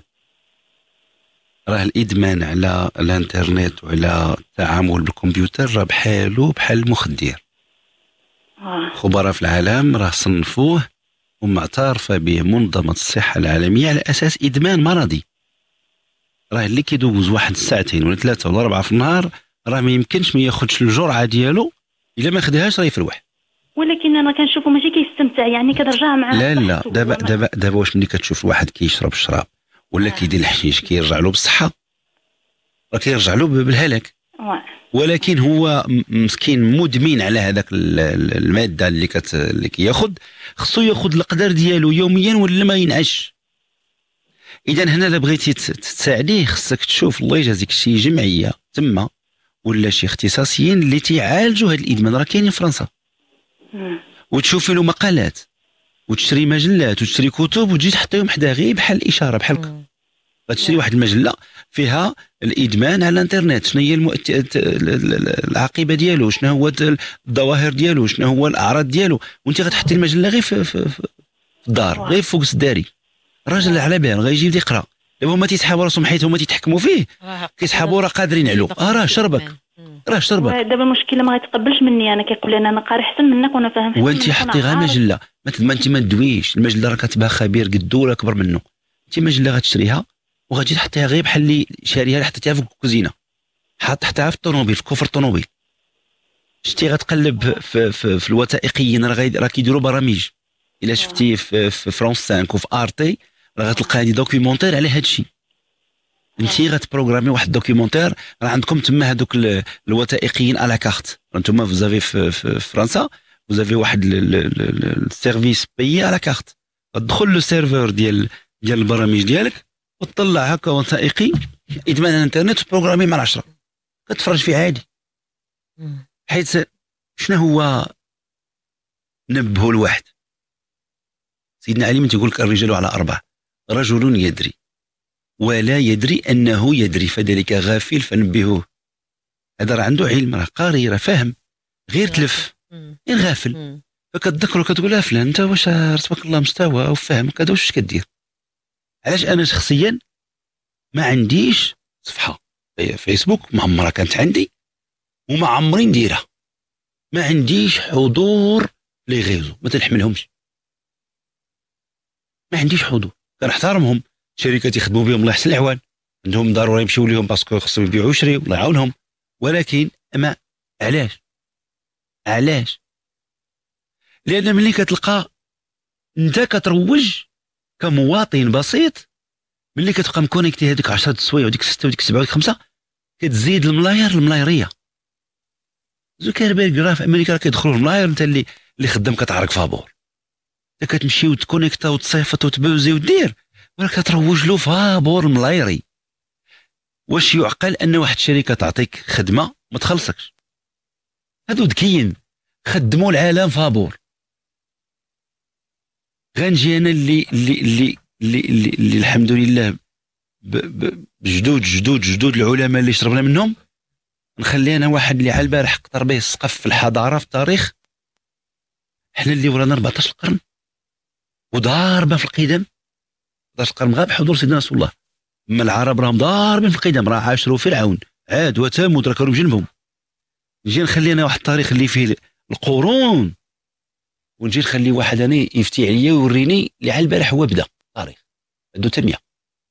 راه الادمان على الانترنت وعلى التعامل بالكمبيوتر راه بحاله بحال المخدر آه. خبراء في العالم راه صنفوه ومعترفة به منظمة الصحة العالمية على أساس إدمان مرضي راه اللي كيدوز واحد الساعتين ولا ثلاثة ولا أربعة في النهار راه ما يمكنش ما ياخذش الجرعة ديالو إلا ما خدهاش راه يفرح ولكن انا كنشوفو ماشي كيستمتع يعني كترجع مع لا لا دابا دابا دابا واش ملي كتشوف واحد كيشرب الشراب ولا كيدير الحشيش كيرجع له بالصحه راه كيرجع له بالهلاك ولكن هو مسكين مدمن على هذاك الماده اللي كت اللي كياخذ خصو ياخذ القدر ديالو يوميا ولا ما ينعش اذا هنا الا بغيتي تساعديه خصك تشوف الله يجازيك شي جمعيه تما ولا شي اختصاصيين اللي تيعالجوا هذا الادمان راه كاينين في فرنسا وتشوفي له مقالات وتشري مجلات وتشري كتب وتجي تحطيهم حدا غير بحال الاشاره بحال غتشري واحد المجله فيها الادمان على الانترنت شنو هي المؤت... العقيبه ديالو شنو هو الظواهر ديالو شنو هو الاعراض ديالو وانت غتحطي المجله غير في, في, الدار غير فوق الداري الراجل على بال يبدا يقرا دابا هما تيسحابوا راسهم حيت هما تيتحكموا فيه كيسحابوا راه قادرين إيه، علو اه راه شربك راه شربك دابا المشكله ما غيتقبلش مني انا كيقول لي انا قاري احسن منك وانا فاهم وانت حطي غير مجله ما انت ما تدويش المجله راه كاتبها خبير قدو ولا اكبر منه انت مجله غتشريها وغادي تحطيها غير بحال اللي شاريها حطيتيها في الكوزينه حاط تحتها في الطوموبيل في كفر الطوموبيل شتي غتقلب في, في, في الوثائقيين راه راه كيديروا برامج الا شفتي آه. في, في 5 وفي ارتي راه غتلقى دي دوكيومونتير على هذا الشيء انت آه. غتبروغرامي واحد دوكيومونتير راه عندكم تما هذوك الوثائقيين على كارت انتم فوزافي في, في فرنسا فوزافي واحد السيرفيس بيي على كارت غتدخل لو سيرفور ديال ديال البرامج ديالك وتطلع هكا وثائقي ادمان الانترنت بروغرامي مع العشره كتفرج فيه عادي حيث شنو هو نبه الواحد سيدنا علي من تيقول لك الرجال على اربعه رجل يدري ولا يدري انه يدري فذلك غافل فنبهوه هذا راه عنده علم راه قاري راه فاهم غير تلف غير غافل فكتذكره كتقول له فلان انت واش تبارك الله مستوى وفاهم كذا واش كدير علاش انا شخصيا ما عنديش صفحه في فيسبوك ما عمرها كانت عندي وما عمري نديرها ما عنديش حضور لي غيزو ما تنحملهمش ما عنديش حضور كنحترمهم شركات يخدموا بهم الله يحسن العوان عندهم ضروري يمشيو ليهم باسكو خصهم يبيعوا ويشريوا الله يعاونهم ولكن اما علاش علاش لان ملي كتلقى انت كتروج كمواطن بسيط ملي كتبقى مكونيكتي هذيك 10 السوايع وديك 6 وديك 7 وديك 5 كتزيد الملاير الملايريه زوكربيرغ راه في امريكا راه كيدخلوا الملاير انت اللي اللي خدام كتعرق فابور انت كتمشي وتكونيكتا وتصيفط وتبوزي ودير وراك كتروج له فابور ملايري واش يعقل ان واحد الشركه تعطيك خدمه ما تخلصكش هادو ذكيين خدموا العالم فابور غنجي انا اللي اللي اللي اللي, اللي, اللي الحمد لله بجدود جدود جدود العلماء اللي شربنا منهم نخلي انا واحد اللي على البارح قطر به السقف في الحضاره في التاريخ حنا اللي ورانا 14 قرن وضاربه في القدم 14 قرن غاب حضور سيدنا رسول الله اما العرب راهم ضاربين في القدم راه عاشروا فرعون عاد وتم راه جنبهم نجي نخلي انا واحد التاريخ اللي فيه القرون ونجي نخلي واحد انا يفتي عليا ويوريني اللي على البارح هو بدا تاريخ عنده تنميه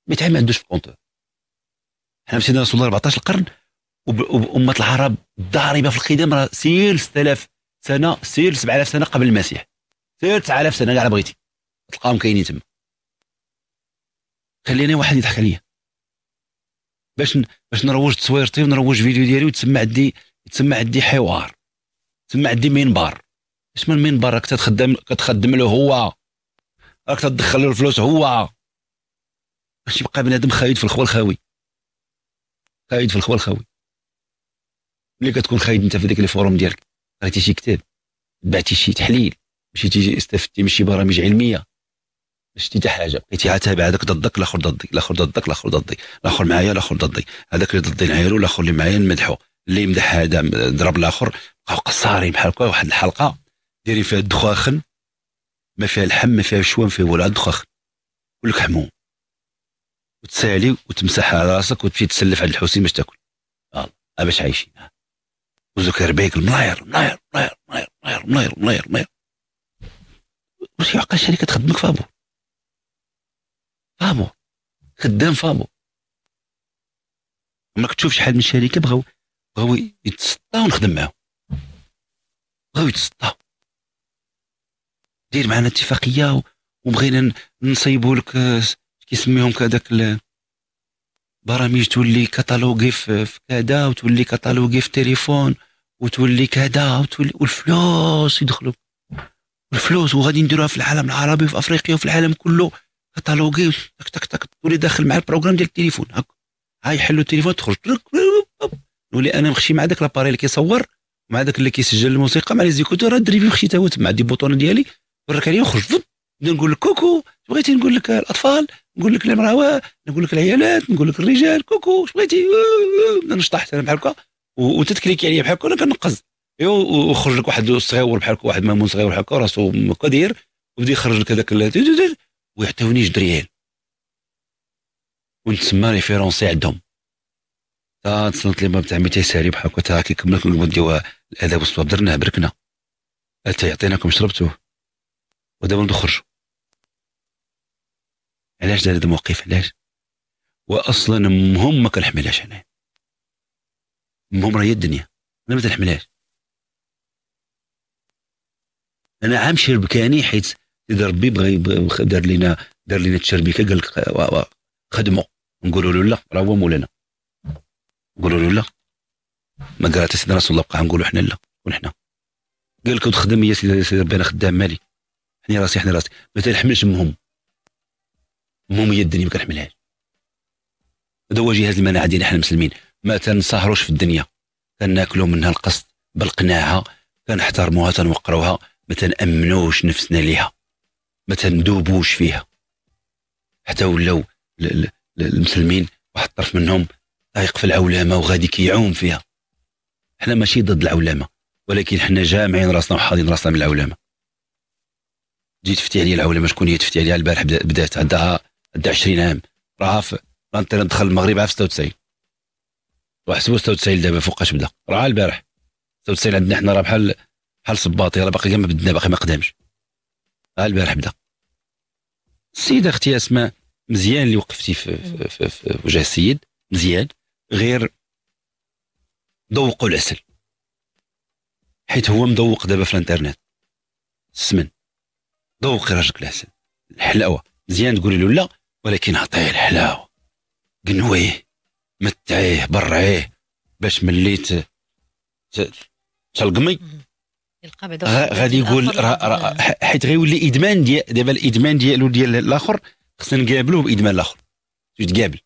ميتعام ما عندوش في حنا في سيدنا رسول الله 14 قرن وأمة العرب ضاربة في الخدام راه سير 6000 سنة سير 7000 سنة قبل المسيح سير 9000 سنة كاع بغيتي تلقاهم كاينين تما خليني واحد يضحك عليا باش باش نروج تصويرتي ونروج فيديو ديالي وتسمع عندي تسمى عندي حوار تسمى عندي منبر اش من منبر راك تخدم كتخدم له هو راك تدخل له الفلوس هو باش يبقى بنادم خايد في الخوى الخاوي خايد في الخوى الخاوي ملي كتكون خايد انت في ديك الفوروم ديالك قريتي شي كتاب بعتي شي تحليل مشيتي استفدتي من شي برامج علميه شتي حتى حاجه بقيتي عتابع هذاك ضدك الاخر ضدي الاخر ضدك الاخر ضدي الاخر معايا الاخر ضدي هذاك اللي ضدي نعيرو الاخر اللي معايا نمدحو اللي يمدح هذا ضرب الاخر بقاو قصارين بحال هكا واحد الحلقه ديري فيها الدخاخن ما فيها الحم ما فيها شوى ما فيها والو الدخاخن كلك حموم وتسالي وتمسح على راسك وتمشي تسلف على الحوسين باش تاكل الله باش عايشين وزوك ربايك الملاير الملاير الملاير الملاير الملاير الملاير ملاير ملاير واش يعقل شركه تخدمك فابو فابو خدام فابو عمرك تشوف شحال من شركه بغاو بغاو يتسطاو نخدم معاهم بغاو يتسطاو دير معنا اتفاقيه وبغينا نصيبوا لك آه، كيسميهم كذاك برامج تولي كتالوغي في كذا وتولي كتالوغي في التليفون وتولي كذا وتولي والفلوس يدخلوا الفلوس وغادي نديروها في العالم العربي وفي افريقيا وفي العالم كله كتالوغي تك تك تك تولي داخل مع البروغرام ديال التليفون هاك هاي حلو التليفون تخرج نولي انا مخشي مع داك لاباري اللي كيصور مع داك اللي كيسجل الموسيقى مع لي زيكوتور دريبي مخشي تا هو تما عندي بوطون ديالي الركان يخرج نبدا نقول لك كوكو بغيتي نقول لك الاطفال نقول لك المراوا نقول لك العيالات نقول لك الرجال كوكو اش بغيتي نبدا نشطح انا بحال هكا وتتكليكي يعني عليا بحال هكا وانا كنقز أيوه، وخرج لك واحد صغير بحال هكا واحد مامون صغير بحال هكا راسو قدير وبدا يخرج لك هذاك ويعطيونيش دريال ونتسمى ريفيرونسي عندهم تا تصنت لي باب تاع ميتي ساري بحال هكا تا كيكمل لك القبض الاداب والصواب درناه بركنا تا يعطيناكم شربتوه ودابا نخرجوا علاش دار هذا الموقف علاش واصلا مهم ما كنحملهاش انا مهم راه هي الدنيا انا ما تنحملهاش انا عام شربكاني حيت اذا ربي بغى دار لينا دار لينا التشربيكه قال لك آه، آه، آه، خدموا نقولوا له لا راه هو مولانا نقولوا له لا ما قالت سيدنا رسول الله بقى نقولوا حنا لا ونحنا قال لك تخدم يا سيدي ربي انا خدام مالي حني راسي حني راسي ما تنحملش امهم امهم هي الدنيا ما كنحملهاش هذا هو جهاز المناعه ديالنا حنا المسلمين ما تنسهروش في الدنيا كناكلوا منها القسط بالقناعه كنحترموها تنوقروها ما تنامنوش نفسنا ليها ما تندوبوش فيها حتى ولاو المسلمين واحد الطرف منهم طايق في العولمه وغادي كيعوم فيها حنا ماشي ضد العولمه ولكن حنا جامعين راسنا وحاضين راسنا من العولمه جيت تفتي عليا العولمه شكون هي تفتي عليها البارح بدات عندها عندها 20 عام راها في الانترنت دخل المغرب عام 96 وحسبوا 96 دابا فوقاش بدا راه البارح 96 عندنا حنا راه بحال بحال صباطي راه باقي ما بدنا باقي ما قدامش ها البارح بدا السيده اختي اسماء مزيان اللي وقفتي في, في, في, في وجه السيد مزيان غير ذوقوا العسل حيت هو مذوق دابا في الانترنت السمن ذوقي راجلك الحسن الحلاوه مزيان تقولي له لا ولكن عطيه الحلاوه قنويه متعيه برعيه باش ملي تلقمي غادي يقول حيت غيولي ادمان ديال دابا الادمان ديالو ديال الاخر خصنا نقابلوه بادمان الاخر تقابل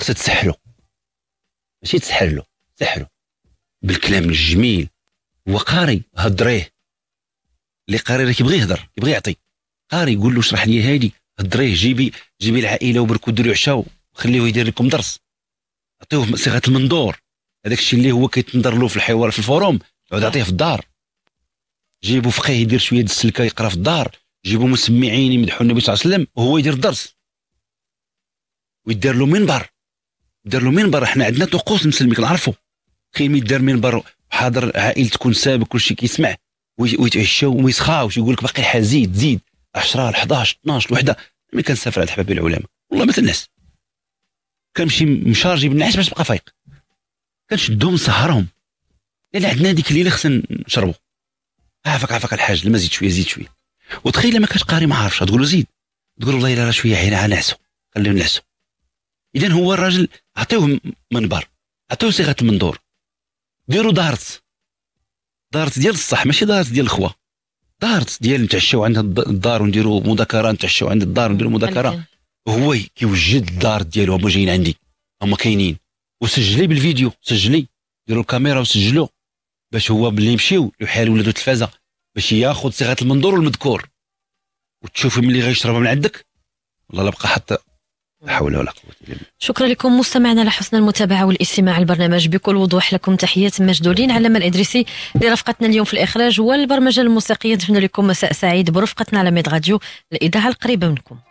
خصها تسحلو ماشي تسحلو تسحلو بالكلام الجميل وقاري هضريه اللي قاري راه كيبغي يهضر كيبغي يعطي قاري يقول له اشرح لي هادي هضريه جيبي جيبي العائله وبركو ديروا عشاء وخليه يدير لكم درس عطيوه صيغه المنظور هذاك الشيء اللي هو كيتنظر له في الحوار في الفوروم عاد عطيه في الدار جيبوا فقيه يدير شويه السلكه يقرا في الدار جيبوا مسمعين يمدحوا النبي صلى الله عليه وسلم وهو يدير الدرس ويدير له منبر يدير له منبر حنا عندنا طقوس مسلمين كنعرفوا خيمي دار منبر حاضر عائله تكون سابق شيء كيسمع ويتعشاو وما يسخاوش يقول لك باقي حزيد زيد 10 11 12 الوحده ملي كنسافر عند حبابي العلماء والله ما تنعس كنمشي مشارجي بالنعاس باش نبقى فايق كنشدهم نسهرهم لان يعني عندنا هذيك الليله خصنا نشربوا عافاك عافاك الحاج لما زيد شويه زيد شويه وتخيل ما كانش قاري ما عارفش تقول له زيد تقول والله الا راه شويه عينا نعسو خليهم نعسو اذا هو الراجل عطيوه منبر عطيوه صيغه المنظور ديروا دارت دارت ديال الصح ماشي دارت ديال الخوا دارت ديال نتعشاو عند الدار ونديروا مذاكره نتعشاو عند الدار ونديروا مذاكره هو كيوجد الدار ديالو هما جايين عندي هما كاينين وسجلي بالفيديو سجلي ديروا الكاميرا وسجلوا باش هو ملي يمشيو يحال ولادو التلفازه باش ياخذ صيغه المنظور والمذكور وتشوفي ملي غيشربها من عندك والله لا بقى حتى حول ولا قوة إلا بالله شكرا لكم مستمعنا لحسن المتابعة والاستماع البرنامج بكل وضوح لكم تحيات مجدولين علامة الإدريسي لرفقتنا اليوم في الإخراج والبرمجة الموسيقية نتمنى لكم مساء سعيد برفقتنا على ميد راديو الإذاعة القريبة منكم